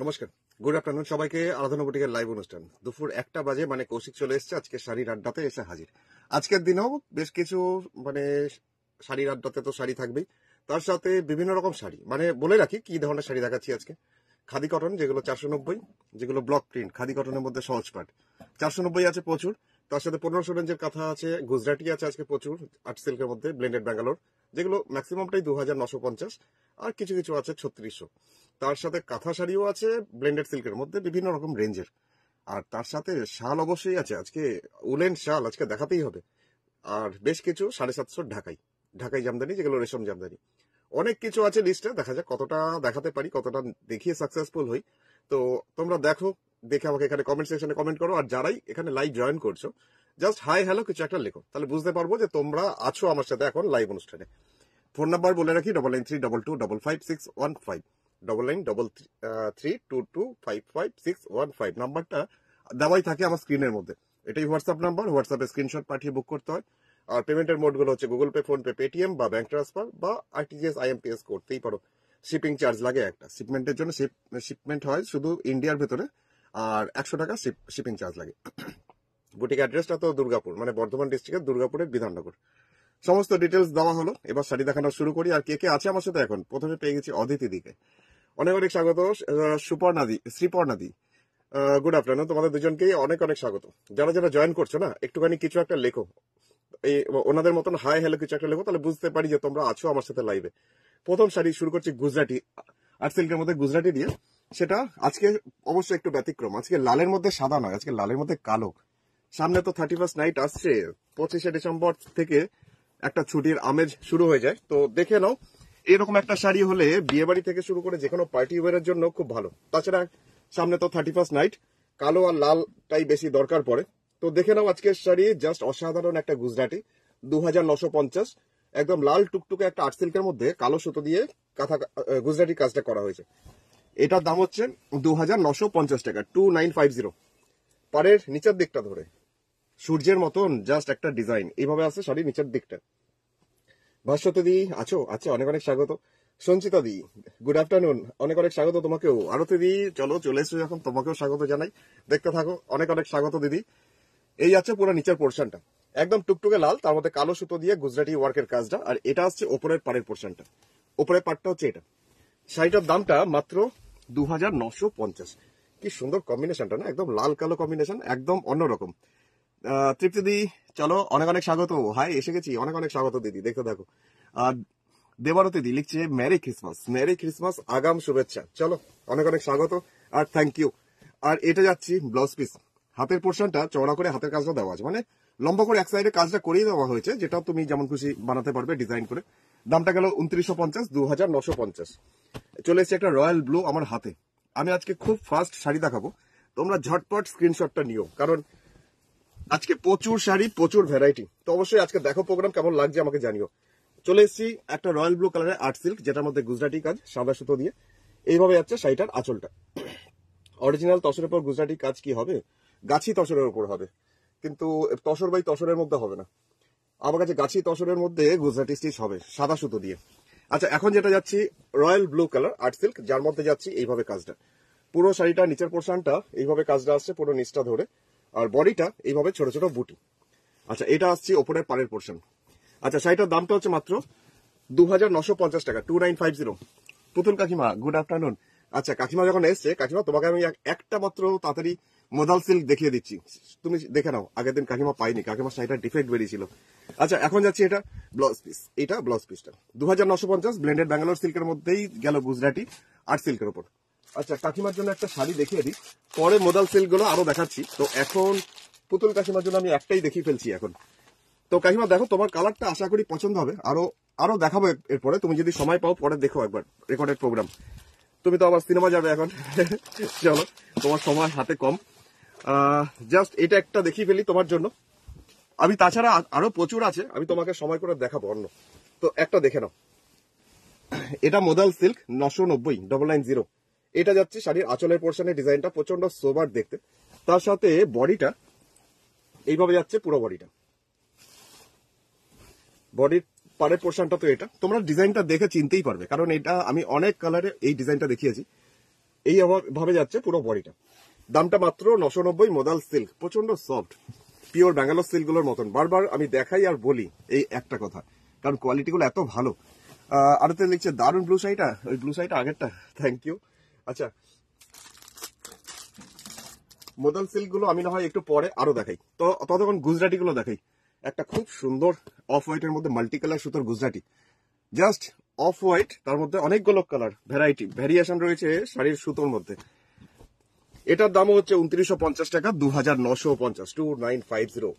নমস্কার good afternoon সবাইকে আরাধনা বটিকের লাইভ অনুষ্ঠান দুপুর একটা বাজে মানে কৌশিক চলে এসছে আজকে শাড়ির আড্ডাতে এসে হাজির আজকের দিনেও বেশ কিছু মানে শাড়ির আড্ডাতে তো শাড়ি থাকবেই তার সাথে বিভিন্ন রকম শাড়ি মানে বলে রাখি কি ধরনের শাড়ি দেখাচ্ছি আজকে খাদি কটন যেগুলো চারশো নব্বই যেগুলো ব্লক প্রিন্ট খাদি কটনের মধ্যে সহজ পাট চারশো নব্বই আছে প্রচুর তার সাথে পনেরোশো রেঞ্জের কথা আছে গুজরাটি আছে আজকে প্রচুর আর্ট সিল্কের মধ্যে ব্লেন্ডেড ব্যাঙ্গালোর যেগুলো ম্যাক্সিমামটাই দু হাজার নশো পঞ্চাশ আর কিছু কিছু আছে ছত্রিশশো তার সাথে কাঁথা শাড়িও আছে ব্লেন্ডেড সিল্কের মধ্যে বিভিন্ন রকম রেঞ্জের আর তার সাথে শাল অবশ্যই আছে আজকে উলেন শাল আজকে দেখাতেই হবে আর বেশ কিছু সাড়ে সাতশো ঢাকাই ঢাকাই জামদানি যেগুলো রেশম জামদানি অনেক কিছু আছে লিস্টে দেখা যাক কতটা দেখাতে পারি কতটা দেখিয়ে সাকসেসফুল হই তো তোমরা দেখো দেখে আমাকে এখানে কমেন্ট সেকশনে কমেন্ট করো আর যারাই এখানে লাইভ জয়েন করছো জাস্ট হাই হ্যালো কিছু একটা লেখো তাহলে বুঝতে পারবো যে তোমরা আছো আমার সাথে এখন লাইভ অনুষ্ঠানে ফোন নাম্বার বলে রাখি double nine three double two double five six one five double nine double three two two five five six one five নাম্বারটা দেওয়াই থাকে আমার স্ক্রিনের মধ্যে এটাই হোয়াটসঅ্যাপ নাম্বার হোয়াটসঅ্যাপে স্ক্রিনশট পাঠিয়ে বুক করতে হয় আর পেমেন্টের মোডগুলো হচ্ছে গুগল পে ফোনপে পেটিএম বা ব্যাংক ট্রান্সফার বা আরটিজিএস আইএমপিএস করতেই পারো শিপিং চার্জ লাগে একটা শিপমেন্টের জন্য শিপমেন্ট হয় শুধু ইন্ডিয়ার ভেতরে আর একশো টাকা শিপিং চার্জ লাগে বুটিক অ্যাড্রেসটা তো দুর্গাপুর মানে বর্ধমান ডিস্ট্রিক্টের দুর্গাপুরের বিধাননগর সমস্ত ডিটেলস দেওয়া হলো এবার শাড়ি দেখানো শুরু করি আর কে কে আছে আমার সাথে এখন প্রথমে পেয়ে গেছি অদিতি দিকে অনেক অনেক স্বাগত সুপর্ণাদি শ্রীপর্ণাদি গুড আফটারনুন তোমাদের দুজনকেই অনেক অনেক স্বাগত যারা যারা জয়েন করছো না একটুখানি কিছু একটা লেখো ওনাদের মতন হাই হ্যালো কিছু একটা লেখো তাহলে বুঝতে পারি যে তোমরা আছো আমার সাথে লাইভে প্রথম শাড়ি শুরু করছি গুজরাটি আর্ট সিল্কের মধ্যে গুজরাটি দিয়ে সেটা আজকে অবশ্যই একটু ব্যতিক্রম আজকে লালের মধ্যে সাদা নয় আজকে লালের মধ্যে কালো সামনে তো থার্টি ফার্স্ট নাইট আসছে পঁচিশে ডিসেম্বর থেকে একটা ছুটির আমেজ শুরু হয়ে যায় তো দেখে নাও এরকম একটা শাড়ি হলে বিয়ে বাড়ি থেকে শুরু করে যে কোনো পার্টি ওয়ারের জন্য খুব ভালো তাছাড়া সামনে তো থার্টি ফার্স্ট নাইট কালো আর লালটাই বেশি দরকার পড়ে তো দেখে নাও আজকের শাড়ি জাস্ট অসাধারণ একটা গুজরাটি দু একদম লাল টুকটুকে একটা আর্ট সিল্কের মধ্যে কালো সুতো দিয়ে কাঁথা গুজরাটি কাজটা করা হয়েছে এটার দাম হচ্ছে দু টাকা টু পারের নিচের দিকটা ধরে সূর্যের মতন জাস্ট একটা ডিজাইন এইভাবে আছে শাড়ি নিচের দিকটা ভাস্বতী দি আছো আচ্ছা অনেক অনেক স্বাগত সঞ্চিতা দি গুড আফটারনুন অনেক অনেক স্বাগত তোমাকেও আরতি দি চলো চলে এসো এখন তোমাকেও স্বাগত জানাই দেখতে থাকো অনেক অনেক স্বাগত দিদি এই আছে পুরো নিচের পোর্শনটা একদম টুকটুকে লাল তার মধ্যে কালো সুতো দিয়ে গুজরাটি ওয়ার্কের কাজটা আর এটা আসছে ওপরের পাড়ের পোর্শনটা ওপরের পাড়টা হচ্ছে এটা শাড়িটার দামটা মাত্র দু নশো পঞ্চাশ কি সুন্দর কম্বিনেশনটা না একদম লাল কালো কম্বিনেশন একদম অন্যরকম তৃপ্তি দি চলো অনেক অনেক স্বাগত হাই এসে গেছি অনেক অনেক স্বাগত দিদি দেখো দেখো আর দি লিখছে ম্যারি ক্রিসমাস ম্যারি ক্রিসমাস আগাম শুভেচ্ছা চলো অনেক অনেক স্বাগত আর থ্যাংক ইউ আর এটা যাচ্ছি ব্লাউজ পিস হাতের পোর্শনটা চওড়া করে হাতের কাজটা দেওয়া আছে মানে লম্বা করে এক সাইডে কাজটা করিয়ে দেওয়া হয়েছে যেটা তুমি যেমন খুশি বানাতে পারবে ডিজাইন করে দামটা গেল উনত্রিশশো পঞ্চাশ দু হাজার নশো পঞ্চাশ চলে এসছে একটা রয়্যাল ব্লু আমার হাতে আমি আজকে খুব ফাস্ট শাড়ি দেখাবো তোমরা ঝটপট স্ক্রিনশটটা নিও কারণ আজকে প্রচুর শাড়ি প্রচুর ভ্যারাইটি তো অবশ্যই আজকে দেখো প্রোগ্রাম কেমন লাগছে আমাকে জানিও চলে এসেছি একটা রয়্যাল ব্লু কালারের আর্ট সিল্ক যেটার মধ্যে গুজরাটি কাজ সাদা সুতো দিয়ে এইভাবে যাচ্ছে শাড়িটার আঁচলটা অরিজিনাল তসরের পর গুজরাটি কাজ কি হবে গাছি তসরের উপর হবে কিন্তু তসর বাই তসরের মধ্যে হবে না আমার কাছে গাছি তসরের মধ্যে গুজরাটি স্টিচ হবে সাদা সুতো দিয়ে আচ্ছা এখন যেটা যাচ্ছি royal blue colour art silk যার মধ্যে যাচ্ছি এইভাবে কাজটা পুরো শাড়িটা নিচের পোর্শনটা এইভাবে কাজটা আসছে পুরো নিচটা ধরে আর বডিটা এইভাবে ছোট ছোট বুটি আচ্ছা এটা আসছে ওপরের পাড়ের পোর্শন আচ্ছা শাড়িটার দামটা হচ্ছে মাত্র দু টাকা টু নাইন ফাইভ জিরো পুতুল কাকিমা গুড আফটারনুন আচ্ছা কাকিমা যখন এসছে কাকিমা তোমাকে আমি একটা মাত্র তাড়াতাড়ি মোদাল সিল্ক দেখিয়ে দিচ্ছি তুমি দেখে নাও আগের দিন কাকিমা পাইনি কাকিমা শাড়িটা ডিফেক্ট বেরিয়েছিল আচ্ছা এখন যাচ্ছি এটা ব্লাউজ পিস এটা ব্লাউজ পিসটা দু হাজার নশো পঞ্চাশ ব্লেন্ডেড ব্যাঙ্গালোর সিল্কের মধ্যেই গেল গুজরাটি আর সিল্কের ওপর আচ্ছা কাকিমার জন্য একটা শাড়ি দেখিয়ে দিই পরে মোদাল সিল্কগুলো আরো দেখাচ্ছি তো এখন পুতুল কাকিমার জন্য আমি একটাই দেখিয়ে ফেলছি এখন তো কাকিমা দেখো তোমার কালারটা আশা করি পছন্দ হবে আরো আরো দেখাবো এরপরে তুমি যদি সময় পাও পরে দেখো একবার রেকর্ডেড প্রোগ্রাম তুমি তো আবার সিনেমা যাবে এখন চলো তোমার সময় হাতে কম জাস্ট এটা একটা দেখিয়ে ফেলি তোমার জন্য আমি তাছাড়া আরো প্রচুর আছে আমি তোমাকে সময় করে দেখাবো অন্য তো একটা দেখে নাও এটা মোদাল সিল্ক নশো নব্বই ডবল নাইন জিরো এটা যাচ্ছে শাড়ির আঁচলের পোর্শনের ডিজাইনটা প্রচন্ড সোবার দেখতে তার সাথে বডিটা এইভাবে যাচ্ছে পুরো বডিটা বডির পাড়ের পোর্শনটা তো এটা তোমরা ডিজাইনটা দেখে চিনতেই পারবে কারণ এটা আমি অনেক কালারে এই ডিজাইনটা দেখিয়েছি এই ভাবে যাচ্ছে পুরো বডিটা দামটা মাত্র নশো নব্বই মোদাল সিল্ক প্রচন্ড সফট পিওর ব্যাঙ্গালোর সিল্কগুলোর মতন বারবার আমি দেখাই আর বলি এই একটা কথা কারণ কোয়ালিটিগুলো এত ভালো আরো তো লিখছে দারুণ ব্লু সাইটা ওই ব্লু সাইটা আগেরটা থ্যাংক ইউ আচ্ছা মোদাল সিল্কগুলো আমি না হয় একটু পরে আরো দেখাই তো ততক্ষণ গুজরাটিগুলো দেখাই একটা খুব সুন্দর অফ হোয়াইটের মধ্যে মাল্টি কালার সুতোর গুজরাটি জাস্ট অফ হোয়াইট তার মধ্যে অনেকগুলো কালার ভ্যারাইটি ভ্যারিয়েশন রয়েছে শাড়ির সুতোর মধ্যে এটার দাম হচ্ছে উনত্রিশশো পঞ্চাশ টাকা দু হাজার নশো পঞ্চাশ টু নাইন ফাইভ জিরো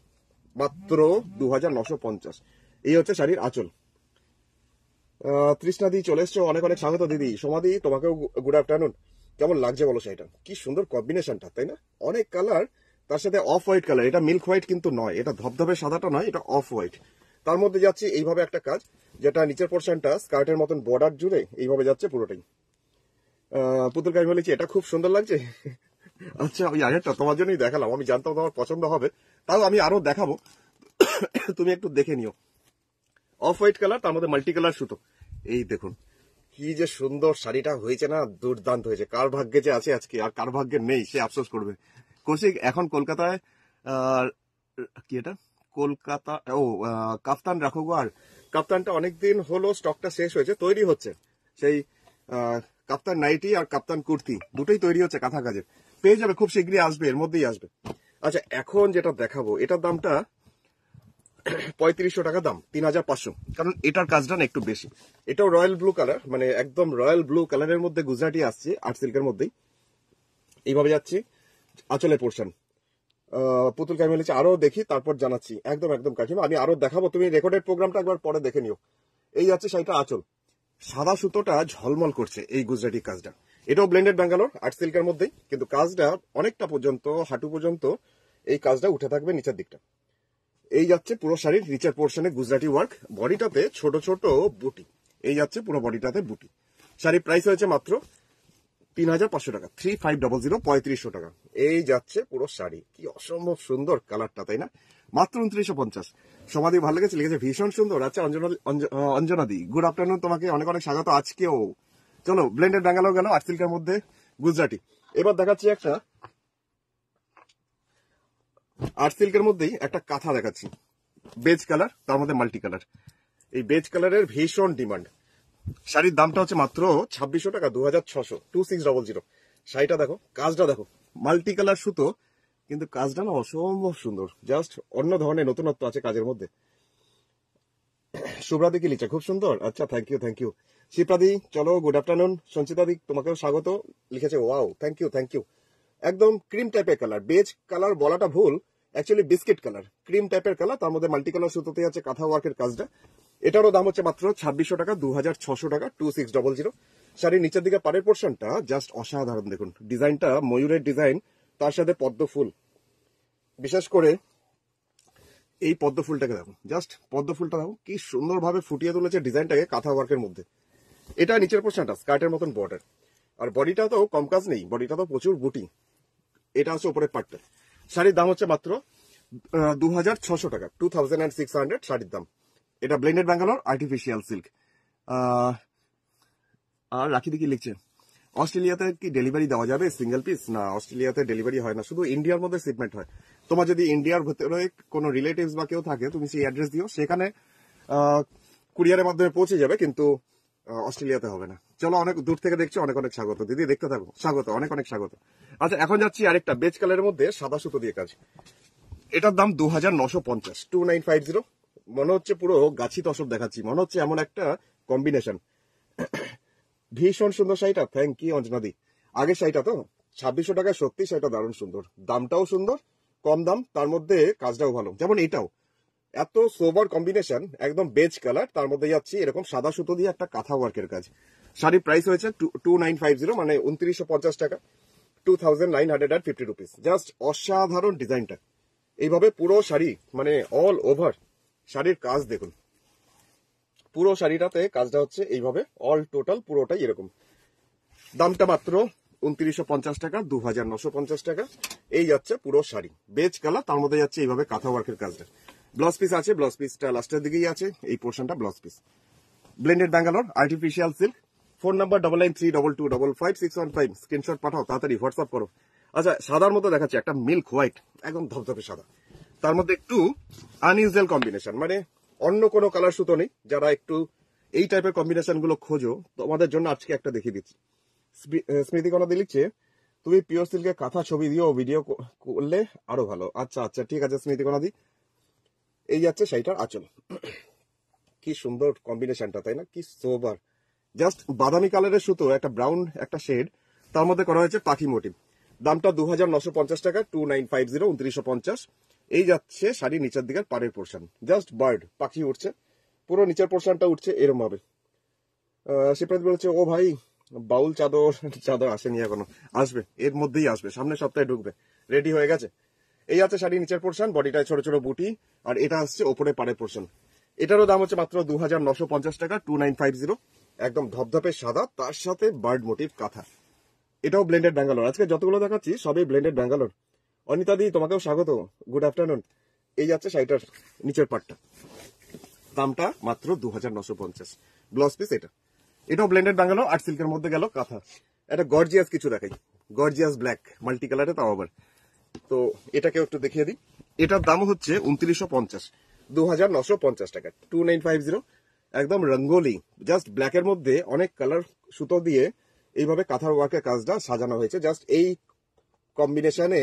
মাত্র দু হাজার নশো পঞ্চাশ এই হচ্ছে শাড়ির আঁচল তৃষ্ণাদি চলে এসছে অনেক অনেক স্বাগত দিদি সমাধি তোমাকেও গুড আফটারনুন কেমন লাগছে বলো শাড়িটা কি সুন্দর কম্বিনেশনটা তাই না অনেক কালার তার সাথে অফ হোয়াইট কালার এটা মিল্ক হোয়াইট কিন্তু নয় এটা ধবধবে সাদাটা নয় এটা অফ হোয়াইট তার মধ্যে যাচ্ছে এইভাবে একটা কাজ যেটা নিচের পোর্শনটা স্কার্টের মতন বর্ডার জুড়ে এইভাবে যাচ্ছে পুরোটাই পুতুল কাজ বলেছি এটা খুব সুন্দর লাগছে আচ্ছা ওই আগেরটা তোমার জন্যই দেখালাম আমি জানতাম তোমার পছন্দ হবে তাও আমি আরো দেখাবো তুমি একটু দেখে নিও অফ হোয়াইট কালার তার মধ্যে মাল্টি কালার সুতো এই দেখুন কি যে সুন্দর শাড়িটা হয়েছে না দুর্দান্ত হয়েছে কার ভাগ্যে যে আছে আজকে আর কার ভাগ্যে নেই সে আফসোস করবে কৌশিক এখন কলকাতায় কি এটা কলকাতা ও কাপ্তান রাখো আর কাপ্তানটা অনেকদিন হলো স্টকটা শেষ হয়েছে তৈরি হচ্ছে সেই কাপ্তান নাইটি আর কাপ্তান কুর্তি দুটোই তৈরি হচ্ছে কাঁথা কাজের পেয়ে যাবে খুব শীঘ্রই আসবে এর মধ্যেই আসবে আচ্ছা এখন যেটা দেখাবো এটার দামটা পঁয়ত্রিশশো টাকা দাম তিন হাজার পাঁচশো কারণ এটার কাজটা না একটু বেশি এটাও রয়্যাল ব্লু কালার মানে একদম রয়্যাল ব্লু কালারের মধ্যে গুজরাটি আসছে আর্ট সিল্কের মধ্যেই এইভাবে যাচ্ছি আচলে পোর্শন পুতুল কামি হলেছে আরো দেখি তারপর জানাচ্ছি একদম একদম কাকিমা আমি আরো দেখাবো তুমি রেকর্ডেড প্রোগ্রামটা একবার পরে দেখে নিও এই যাচ্ছে সেইটা আচল সাদা সুতোটা ঝলমল করছে এই গুজরাটি কাজটা এটাও ব্লেন্ডেড ব্যাঙ্গালোর আর্ট সিল্কের মধ্যেই কিন্তু কাজটা অনেকটা পর্যন্ত হাঁটু পর্যন্ত এই কাজটা উঠে থাকবে নিচের দিকটা এই যাচ্ছে পুরো শাড়ির নিচের পোর্শনে গুজরাটি ওয়ার্ক বডিটাতে ছোট ছোট বুটি এই যাচ্ছে পুরো বডিটাতে বুটি শাড়ির প্রাইস হয়েছে মাত্র তিন হাজার পাঁচশো টাকা থ্রি ফাইভ ডবল জিরো পঁয়ত্রিশশো টাকা এই যাচ্ছে পুরো শাড়ি কি অসম্ভব সুন্দর কালারটা তাই না মাত্র উনত্রিশশো পঞ্চাশ সমাধি ভালো লেগেছে লিখেছে ভীষণ সুন্দর আচ্ছা অঞ্জনা অঞ্জনাদি গুড আফটারনুন তোমাকে অনেক অনেক স্বাগত আজকেও চলো ব্লেন্ডেড ব্যাঙ্গালোর গেল আর সিল্কের মধ্যে গুজরাটি এবার দেখাচ্ছি একটা আট সিল্কের মধ্যেই একটা কাঁথা দেখাচ্ছি বেজ কালার তার মধ্যে মাল্টি কালার এই বেজ কালারের ভীষণ ডিমান্ড শাড়ির দামটা হচ্ছে মাত্র ছাব্বিশশো টাকা দু হাজার ছশো টু সিক্স ডবল জিরো শাড়িটা দেখো কাজটা দেখো মাল্টি কালার সুতো কিন্তু কাজটা না অসম্ভব সুন্দর জাস্ট অন্য ধরনের নতুনত্ব আছে কাজের মধ্যে শুভ্রা কি লিচা খুব সুন্দর আচ্ছা থ্যাংক ইউ থ্যাংক ইউ শিপ্রাদি চলো গুড আফটারনুন সঞ্চিতাদি তোমাকেও স্বাগত লিখেছে wow thank you thank you একদম ক্রিম টাইপের কালার বেজ কালার বলাটা ভুল অ্যাকচুয়ালি বিস্কিট কালার ক্রিম টাইপের কালার তার মধ্যে মাল্টি কালার সুতোতে আছে কাঁথা ওয়ার্কের কাজটা এটারও দাম হচ্ছে মাত্র ছাব্বিশশো টাকা দু হাজার ছশো টাকা টু সিক্স ডবল জিরো শাড়ির নিচের দিকে পারের পোর্শনটা জাস্ট অসাধারণ দেখুন ডিজাইনটা ময়ূরের ডিজাইন তার সাথে পদ্ম ফুল বিশেষ করে এই পদ্ম ফুলটাকে দেখো জাস্ট পদ্ম ফুলটা দেখো কি সুন্দরভাবে ফুটিয়ে তুলেছে ডিজাইনটাকে কাঁথা ওয়ার্কের মধ্যে এটা নিচের পোর্শনটা স্কার্টের মতন বর্ডার আর বডিটা তো কম কাজ নেই বডিটা তো প্রচুর বুটিং এটা হচ্ছে উপরের পার্টটা শাড়ির দাম হচ্ছে মাত্র দু হাজার ছশো টাকা two thousand and six hundred শাড়ির দাম এটা ব্লেন্ডেড ব্যাঙ্গালোর আর্টিফিশিয়াল সিল্ক আর রাখি দেখি লিখছে অস্ট্রেলিয়াতে কি ডেলিভারি দেওয়া যাবে সিঙ্গেল পিস না অস্ট্রেলিয়াতে ডেলিভারি হয় না শুধু ইন্ডিয়ার মধ্যে শিপমেন্ট হয় তোমার যদি ইন্ডিয়ার ভেতরে কোনো রিলেটিভস বা কেউ থাকে তুমি সেই অ্যাড্রেস দিও সেখানে কুরিয়ারের মাধ্যমে পৌঁছে যাবে কিন্তু অস্ট্রেলিয়াতে হবে না চলো অনেক দূর থেকে দেখছি অনেক অনেক স্বাগত দিদি দেখতে থাকো স্বাগত অনেক অনেক স্বাগত আচ্ছা এখন যাচ্ছি আরেকটা বেজ কালারের মধ্যে সাদা সুতো দিয়ে কাজ এটার দাম দু হাজার নশো পঞ্চাশ টু নাইন ফাইভ জিরো মনে হচ্ছে পুরো গাছি তসব দেখাচ্ছি মনে হচ্ছে এমন একটা কম্বিনেশন ভীষণ সুন্দর শাড়িটা থ্যাংক ইউ অঞ্জনাদি আগের শাড়িটা তো ছাব্বিশশো টাকা সত্যি শাড়িটা দারুণ সুন্দর দামটাও সুন্দর কম দাম তার মধ্যে কাজটাও ভালো যেমন এটাও এত সোবার কম্বিনেশন একদম বেজ কালার তার মধ্যে যাচ্ছি এরকম সাদা সুতো দিয়ে একটা কাঁথা ওয়ার্কের কাজ শাড়ির প্রাইস হয়েছে টু নাইন ফাইভ জিরো মানে উনত্রিশশো পঞ্চাশ টাকা two thousand nine hundred fifty rupees just অসাধারণ ডিজাইনটা এইভাবে পুরো শাড়ি মানে অল ওভার শাড়ির কাজ দেখুন পুরো শাড়িটাতে কাজটা হচ্ছে এইভাবে অল টোটাল পুরোটাই এরকম দামটা মাত্র উনত্রিশশো পঞ্চাশ টাকা দু হাজার নশো পঞ্চাশ টাকা এই যাচ্ছে পুরো শাড়ি বেজ কালার তার মধ্যে যাচ্ছে এইভাবে কাঁথা ওয়ার্কের কাজটা ব্লাউজ পিস আছে ব্লাউজ পিসটা লাস্টের দিকেই আছে এই পোর্শনটা blouse piece blended Bangalore artificial silk phone number double nine three double two double five six one five screenshot পাঠাও তাড়াতাড়ি হোয়াটসঅ্যাপ করো আচ্ছা সাদার মতো দেখাচ্ছে একটা মিল্ক হোয়াইট একদম ধপধপে সাদা তার মধ্যে একটু আনইউজুয়াল কম্বিনেশন মানে অন্য কোনো কালার সুতো নেই যারা একটু এই টাইপের কম্বিনেশন গুলো খোঁজো তোমাদের জন্য আজকে একটা দেখিয়ে দিচ্ছি স্মৃতিকণা দিয়ে লিখছে তুমি পিওর সিল্কের কাঁথা ছবি দিও ভিডিও করলে আরো ভালো আচ্ছা আচ্ছা ঠিক আছে স্মৃতিকণা দি এই যাচ্ছে সেইটার আচল কি সুন্দর কম্বিনেশনটা তাই না কি সোবার জাস্ট বাদামি কালারের সুতো একটা ব্রাউন একটা শেড তার মধ্যে করা হয়েছে পাখি মোটিভ দামটা দু হাজার নশো পঞ্চাশ টাকা টু নাইন ফাইভ জিরো পঞ্চাশ এই যাচ্ছে শাড়ির নিচের দিকের পাড়ের পোর্শন জাস্ট বার্ড পাখি উঠছে পুরো নিচের পোর্শনটা উঠছে এরম ভাবে সিপ্রাজ বলছে ও ভাই বাউল চাদর চাদর আসেনি এখনো আসবে এর মধ্যেই আসবে সামনের সপ্তাহে ঢুকবে রেডি হয়ে গেছে এই আছে শাড়ি নিচের পোর্শন বডিটায় ছোট ছোট বুটি আর এটা আসছে ওপরে পাড়ে পোর্শন এটারও দাম হচ্ছে মাত্র দু হাজার নশো পঞ্চাশ টাকা টু নাইন ফাইভ জিরো একদম ধপধপে সাদা তার সাথে বার্ড মোটিভ কাঁথা এটাও ব্লেন্ডেড ব্যাঙ্গালোর আজকে যতগুলো দেখাচ্ছি সবই ব্লেন্ডেড ব্যাঙ্গালোর অনিতাদি তোমাকেও স্বাগত গুড আফটারনুন এই যাচ্ছে শাড়িটার নিচের পাটটা দামটা মাত্র দু হাজার নশো পঞ্চাশ ব্লাউজ পিস এটা এটাও ব্লেন্ডেড ব্যাঙ্গালোর আর সিল্কের মধ্যে গেল কাঁথা এটা গর্জিয়াস কিছু দেখাই গর্জিয়াস ব্ল্যাক মাল্টি কালারে তাও আবার তো এটাকেও একটু দেখিয়ে দিই এটার দাম হচ্ছে উনত্রিশশো পঞ্চাশ দু হাজার নশো পঞ্চাশ টাকা টু নাইন ফাইভ জিরো একদম রঙ্গোলি জাস্ট ব্ল্যাকের মধ্যে অনেক কালার সুতো দিয়ে এইভাবে কাঁথার ওয়ার্কের কাজটা সাজানো হয়েছে জাস্ট এই কম্বিনেশনে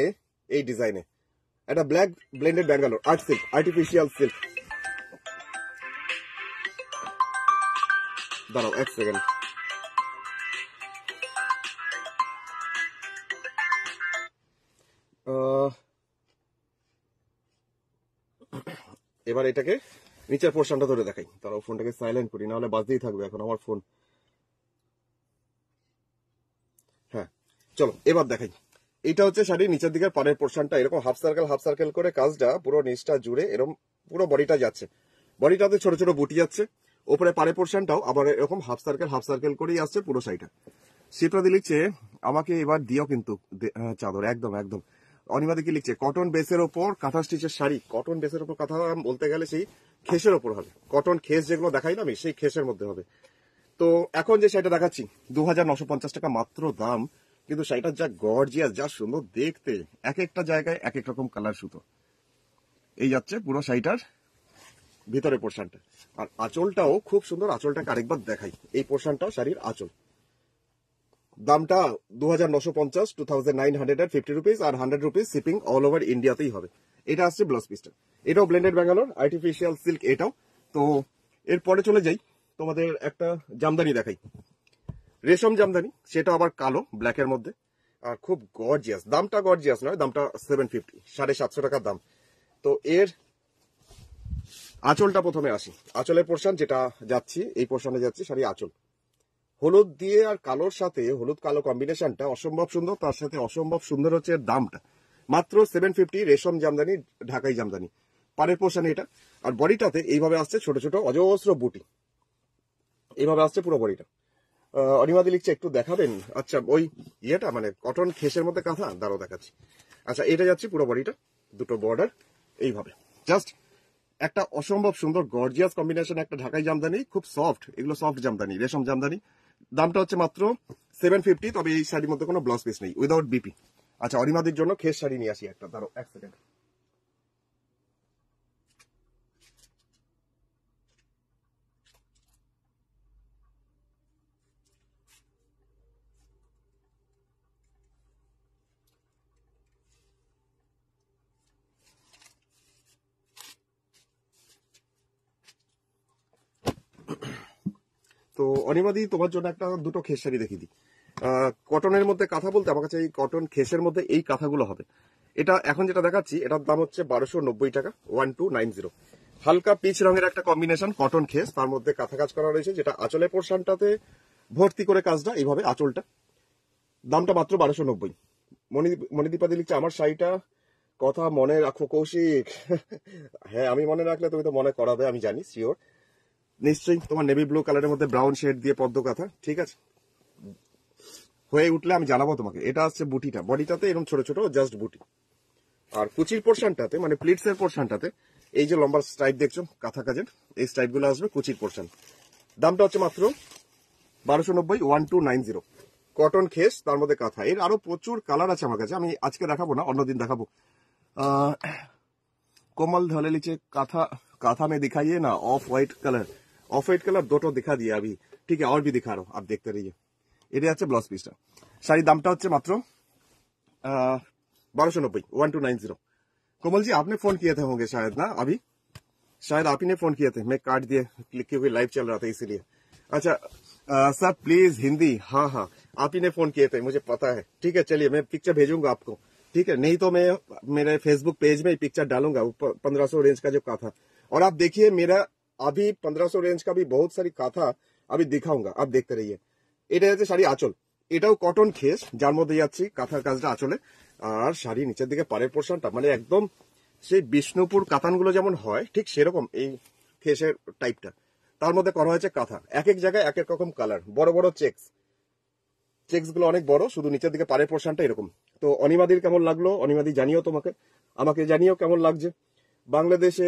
এই ডিজাইনে একটা black blended Bangalore art silk artificial silk দাঁড়াও এক সেকেন্ড এবার এটাকে নিচের পোর্শনটা ধরে দেখাই তারাও ফোনটাকে সাইলেন্ট করি নাহলে বাজতেই থাকবে এখন আমার ফোন হ্যাঁ চলো এবার দেখাই এটা হচ্ছে শাড়ির নিচের দিকে পাড়ের পোর্শনটা এরকম হাফ সার্কেল হাফ সার্কেল করে কাজটা পুরো নিচটা জুড়ে এরকম পুরো বডিটা যাচ্ছে বডিটাতে ছোট ছোট বুটি যাচ্ছে ওপরে পাড়ে পোর্শনটাও আবার এরকম হাফ সার্কেল হাফ সার্কেল করেই আসছে পুরো সাইডটা সেটা লিখছে আমাকে এবার দিও কিন্তু চাদর একদম একদম অনিমাদে কি লিখছে কটন বেসের ওপর কাঁথা স্টিচের শাড়ি কটন বেসের ওপর কাঁথা বলতে গেলে সেই খেসের ওপর হবে কটন খেস যেগুলো দেখাই না আমি সেই খেসের মধ্যে হবে তো এখন যে শাড়িটা দেখাচ্ছি দু হাজার নশো পঞ্চাশ টাকা মাত্র দাম কিন্তু শাড়িটার যা গর্জিয়াস যা সুন্দর দেখতে এক একটা জায়গায় এক এক রকম কালার সুতো এই যাচ্ছে পুরো শাড়িটার ভিতরে পোর্শনটা আর আঁচলটাও খুব সুন্দর আঁচলটাকে আরেকবার দেখাই এই পোর্শনটাও শাড়ির আঁচল দামটা দু হাজার নশো পঞ্চাশ two thousand nine hundred and fifty rupees আর hundred rupees shipping all over ইন্ডিয়াতেই হবে এটা আসছে ব্লাউজ পিসটা এটাও ব্লেন্ডেড ব্যাঙ্গালোর আর্টিফিশিয়াল সিল্ক এটাও তো এরপরে চলে যাই তোমাদের একটা জামদানি দেখাই রেশম জামদানি সেটা আবার কালো ব্ল্যাকের মধ্যে আর খুব গর্জিয়াস দামটা গর্জিয়াস নয় দামটা সেভেন ফিফটি সাড়ে সাতশো টাকার দাম তো এর আঁচলটা প্রথমে আসি আঁচলের পোর্শন যেটা যাচ্ছি এই পোর্শনে যাচ্ছি শাড়ি আঁচল হলুদ দিয়ে আর কালোর সাথে হলুদ কালো কম্বিনেশনটা অসম্ভব সুন্দর তার সাথে অসম্ভব সুন্দর হচ্ছে দামটা মাত্র সেভেন ফিফটি রেশম জামদানি ঢাকাই জামদানি পাড়ের পোষানি এটা আর বডিটাতে এইভাবে আসছে ছোট ছোট অজস্র বুটি এইভাবে আসছে পুরো বডিটা অনিমাদি লিখছে একটু দেখাবেন আচ্ছা ওই ইয়েটা মানে কটন খেসের মধ্যে কাঁথা দাঁড়ো দেখাচ্ছি আচ্ছা এটা যাচ্ছে পুরো বডিটা দুটো বর্ডার এইভাবে জাস্ট একটা অসম্ভব সুন্দর গর্জিয়াস কম্বিনেশন একটা ঢাকাই জামদানি খুব সফট এগুলো সফট জামদানি রেশম জামদানি দামটা হচ্ছে মাত্র সেভেন ফিফটি তবে এই শাড়ির মধ্যে কোনো ব্লাউজ পিস নেই উইদাউট বিপি আচ্ছা অরিমাদের জন্য খেস শাড়ি নিয়ে আসি একটা ধরো এক সেকেন্ড তো অনিমাদি তোমার জন্য একটা দুটো খেসারি দেখিয়ে দিই কটনের মধ্যে কাঁথা বলতে আমার কাছে এই কটন খেসের মধ্যে এই কাঁথাগুলো হবে এটা এখন যেটা দেখাচ্ছি এটার দাম হচ্ছে বারোশো নব্বই টাকা ওয়ান টু নাইন জিরো হালকা পিচ রঙের একটা কম্বিনেশন কটন খেস তার মধ্যে কাঁথা কাজ করা রয়েছে যেটা আঁচলে পোর্শনটাতে ভর্তি করে কাজটা এইভাবে আঁচলটা দামটা মাত্র বারোশো নব্বই মণিদীপাদি লিখছে আমার শাড়িটা কথা মনে রাখো কৌশিক হ্যাঁ আমি মনে রাখলে তুমি তো মনে করাবে আমি জানি শিওর নিশ্চয়ই তোমার নেভি ব্লু কালারের মধ্যে ব্রাউন শেড দিয়ে পদ্ম কথা ঠিক আছে হয়ে উঠলে আমি জানাবো তোমাকে এটা হচ্ছে বুটিটা বডিটাতে এরকম ছোট ছোট জাস্ট বুটি আর কুচির পোর্শনটাতে মানে প্লিটসের পোর্শনটাতে এই যে লম্বা স্ট্রাইপ দেখছো কাঁথা কাজের এই স্ট্রাইপগুলো আসবে কুচির পোর্শন দামটা হচ্ছে মাত্র বারোশো নব্বই one two nine zero cotton খেস তার মধ্যে কাঁথা এর আরো প্রচুর কালার আছে আমার কাছে আমি আজকে দেখাবো না অন্যদিন দেখাবো কোমল ধলে লিচে কাঁথা কাঁথা মে দেখাইয়ে না off white colour off white colour दो দেখা দিয়ে আমি ঠিক আর বি দেখা আপ দেখতে आप देखते रहिए ব্লাউজ পিসটা শাড়ির দামটা হচ্ছে মাত্র नब्बे one two nine zero Komal ji आपने फोन किए थे होंगे शायद ना अभी शायद आप ही ने फोन किए थे मैं काट दिए क्लिक क्योंकि लाइव चल रहा था इसीलिए अच्छा सर प्लीज हिंदी हाँ हाँ आप ही ने फोन किए थे मुझे पता है ठीक है चलिए मैं पिक्चर भेजूंगा आपको ठीक है नहीं तो मैं मेरे फेसबुक पेज में पिक्चर डालूंगा पंद्रह सौ रेंज का जो कहा था और आप देखिए मेरा अभी सौ রেঞ্জ का भी बहुत सारी কাঁথা আমি दिखाऊंगा आप দেখতে रहिए এটা যাচ্ছে শাড়ি আঁচল এটাও কটন খেস যার মধ্যে যাচ্ছি কাঁথার কাজটা আঁচলে আর শাড়ি নিচের দিকে পাড়ের পোর্শনটা মানে একদম সেই বিষ্ণুপুর কাতানগুলো যেমন হয় ঠিক সেরকম এই খেসের টাইপটা তার মধ্যে করা হয়েছে কাঁথা এক এক জায়গায় এক এক রকম কালার বড় বড় চেক্স চেক্স গুলো অনেক বড় শুধু নিচের দিকে পাড়ের পোর্শনটা এরকম তো অনিমাদির কেমন লাগলো অনিমাদি জানিও তোমাকে আমাকে জানিও কেমন লাগছে বাংলাদেশে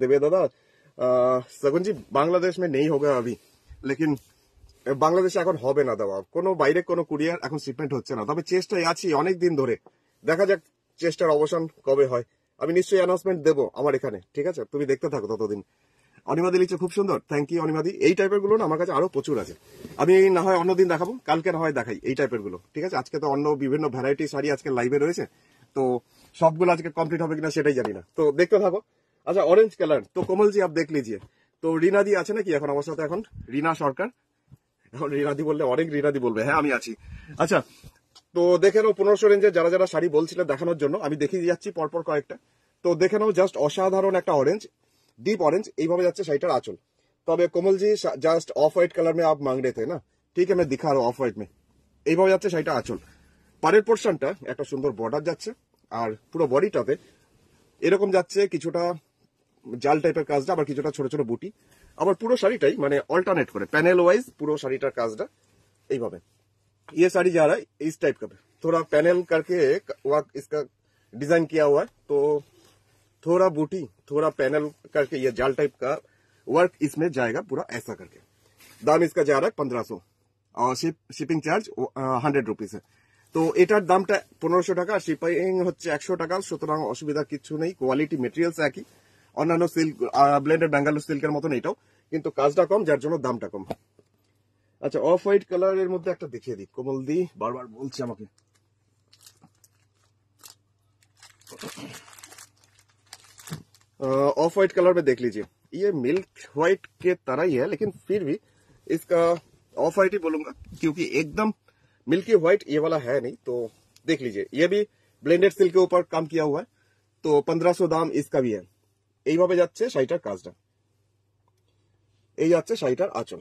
দেবে দাদা সগুন জি বাংলাদেশ মে নেই হোগা আবি লেকিন বাংলাদেশে এখন হবে না দাদা কোনো বাইরে কোনো কুরিয়ার এখন শিপমেন্ট হচ্ছে না তবে চেষ্টায় আছি অনেক দিন ধরে দেখা যাক চেষ্টার অবসান কবে হয় আমি নিশ্চয়ই অ্যানাউন্সমেন্ট দেবো আমার এখানে ঠিক আছে তুমি দেখতে থাকো ততদিন অনিমাদি লিখছে খুব সুন্দর থ্যাংক ইউ অনিমাদি এই টাইপের গুলো না আমার কাছে আরো প্রচুর আছে আমি না হয় অন্যদিন দেখাবো কালকে না হয় দেখাই এই টাইপের গুলো ঠিক আছে আজকে তো অন্য বিভিন্ন ভ্যারাইটি শাড়ি আজকে লাইভে রয়েছে তো সবগুলো আজকে কমপ্লিট হবে কিনা সেটাই জানি না তো দেখতে থাকো আচ্ছা অরেঞ্জ কালার তো কোমল জি আপ দেখ লিজিয়ে তো দি আছে নাকি এখন আমার সাথে এখন রিনা সরকার এখন দি বললে অনেক দি বলবে হ্যাঁ আমি আছি আচ্ছা তো দেখে নাও পনেরোশো রেঞ্জে যারা যারা শাড়ি বলছিলেন দেখানোর জন্য আমি দেখিয়ে যাচ্ছি পরপর কয়েকটা তো দেখে নাও জাস্ট অসাধারণ একটা অরেঞ্জ ডিপ অরেঞ্জ এইভাবে যাচ্ছে শাড়িটার আঁচল তবে Komalji just off white colour মে আপ মাংড়ে রে থে না ঠিক আমি দিখা আরো অফ হোয়াইট মে এইভাবে যাচ্ছে শাড়িটা আঁচল পাড়ের পোর্শনটা একটা সুন্দর বর্ডার যাচ্ছে আর পুরো বডিটাতে এরকম যাচ্ছে কিছুটা জাল টাইপের কাজটা আর কিছু ছোট ছোট বুটি আর পুরো শাড়িটাই মানে অল্টারনেট করে প্যানেল ওয়াইজ পুরো শাড়িটার কাজটা এইভাবে ইয়ে এই শাড়ি জারায় এইস টাইপ কা একটু প্যানেল करके वर्क इसका डिजाइन किया हुआ तो थोड़ा बूटी थोड़ा पैनल करके यह जाल टाइप का वर्क इसमें जाएगा पूरा ऐसा करके দাম এর 1500 আর শিপিং চার্জ 100 руб तो এটার দামটা 1500 টাকা আর শিপিং হচ্ছে 100 টাকা সুতরাং অসুবিধা কিছু নেই কোয়ালিটি ম্যাটেরিয়ালস আছে অনন সিল আর ব্লেন্ডেড বেঙ্গলু সিল্কের মতন এটাও কিন্তু কাজটা কম যার জন্য দামটা কম আচ্ছা অফ হোয়াইট কালারের মধ্যে একটা দেখিয়ে দিই কমলদি বারবার বলছি আমাকে অফ হোয়াইট কালারে dekh लीजिए ये मिल्क व्हाइट के तरह ही है लेकिन फिर भी इसका ऑफ व्हाइट ही बोलूंगा क्योंकि एकदम मिल्की व्हाइट ये वाला है नहीं तो देख लीजिए ये भी ब्लেন্ডেড সিল্কের উপর কাম কিয়া হুয়া তো 1500 দাম ইসকা ভি হ্যায় এইভাবে যাচ্ছে শাড়িটার কাজটা এই যাচ্ছে শাড়িটার আঁচল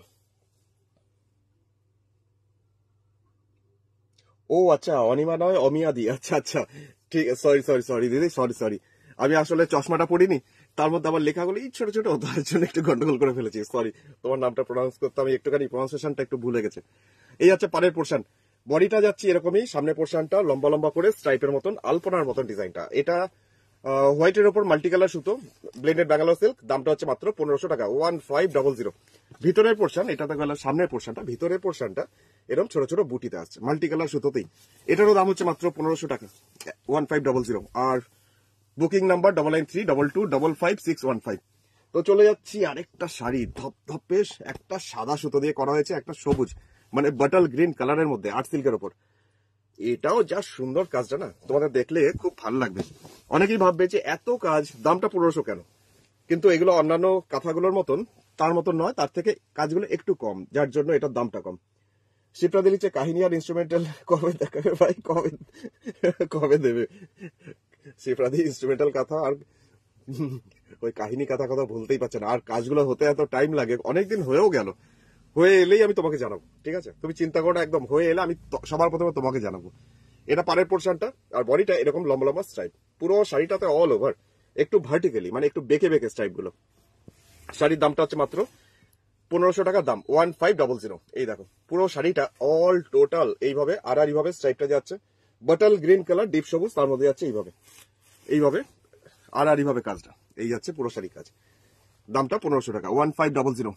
ও আচ্ছা অনিমা নয় অমিয়াদি আচ্ছা আচ্ছা ঠিক সরি সরি সরি দিদি সরি সরি আমি আসলে চশমাটা পড়িনি তার মধ্যে আমার লেখাগুলো এই ছোট ছোট তার জন্য একটু গন্ডগোল করে ফেলেছি সরি তোমার নামটা প্রোনাউন্স করতে আমি একটুখানি প্রনাউন্সিয়েশনটা একটু ভুলে গেছে এই আছে আচ্ছা, পাড়ের পোর্শন বডিটা যাচ্ছে এরকমই সামনে পোর্শনটা লম্বা লম্বা করে স্ট্রাইপের মতন আলপনার মতন ডিজাইনটা এটা হোয়াইটের ওপর মাল্টি কালার সুতো ব্লেন্ডেড ব্যাঙ্গালোর সিল্ক দামটা হচ্ছে মাত্র পনেরোশো টাকা ওয়ান ফাইভ ডবল জিরো ভিতরের পোর্শন এটা দেখা গেল সামনের পোর্শনটা ভিতরের পোর্শনটা এরকম ছোট ছোট বুটিতে আছে মাল্টি কালার সুতোতেই এটারও দাম হচ্ছে মাত্র পনেরোশো টাকা ওয়ান ফাইভ ডবল জিরো আর booking number double nine three double two double five six one five তো চলে যাচ্ছি আরেকটা শাড়ি ধপ ধপেশ একটা সাদা সুতো দিয়ে করা হয়েছে একটা সবুজ মানে বাটাল গ্রিন কালারের মধ্যে আর্ট সিল্কের ওপর এটাও যা সুন্দর কাজটা না তোমাদের দেখলে খুব ভালো লাগবে অনেকেই ভাববে যে এত কাজ দামটা পনেরোশো কেন কিন্তু এগুলো অন্যান্য কাঁথাগুলোর মতন তার মতন নয় তার থেকে কাজগুলো একটু কম যার জন্য এটার দামটা কম শিপ্রা যে কাহিনী আর ইনস্ট্রুমেন্টাল কবে দেখাবে ভাই কবে কবে দেবে শিপ্রাদি ইনস্ট্রুমেন্টাল কথা আর ওই কাহিনী কথা কথা বলতেই পারছে না আর কাজগুলো হতে এত টাইম লাগে অনেকদিন হয়েও গেল হয়ে এলেই আমি তোমাকে জানাবো ঠিক আছে তুমি চিন্তা করো একদম হয়ে এলে আমি সবার প্রথমে তোমাকে জানাবো এটা পাড়ের পোর্শনটা আর বডিটা এরকম লম্বা লম্বা স্ট্রাইপ পুরো শাড়িটাতে অল ওভার একটু ভার্টিক্যালি মানে একটু বেঁকে বেঁকে স্ট্রাইপ গুলো শাড়ির দামটা হচ্ছে মাত্র পনেরোশো টাকা দাম ওয়ান ফাইভ ডবল জিরো এই দেখো পুরো শাড়িটা অল টোটাল এইভাবে আর এইভাবে স্ট্রাইপটা যাচ্ছে বটল গ্রিন কালার ডিপ সবুজ তার মধ্যে যাচ্ছে এইভাবে এইভাবে আর এইভাবে কাজটা এই যাচ্ছে পুরো শাড়ির কাজ দামটা পনেরোশো টাকা one five double zero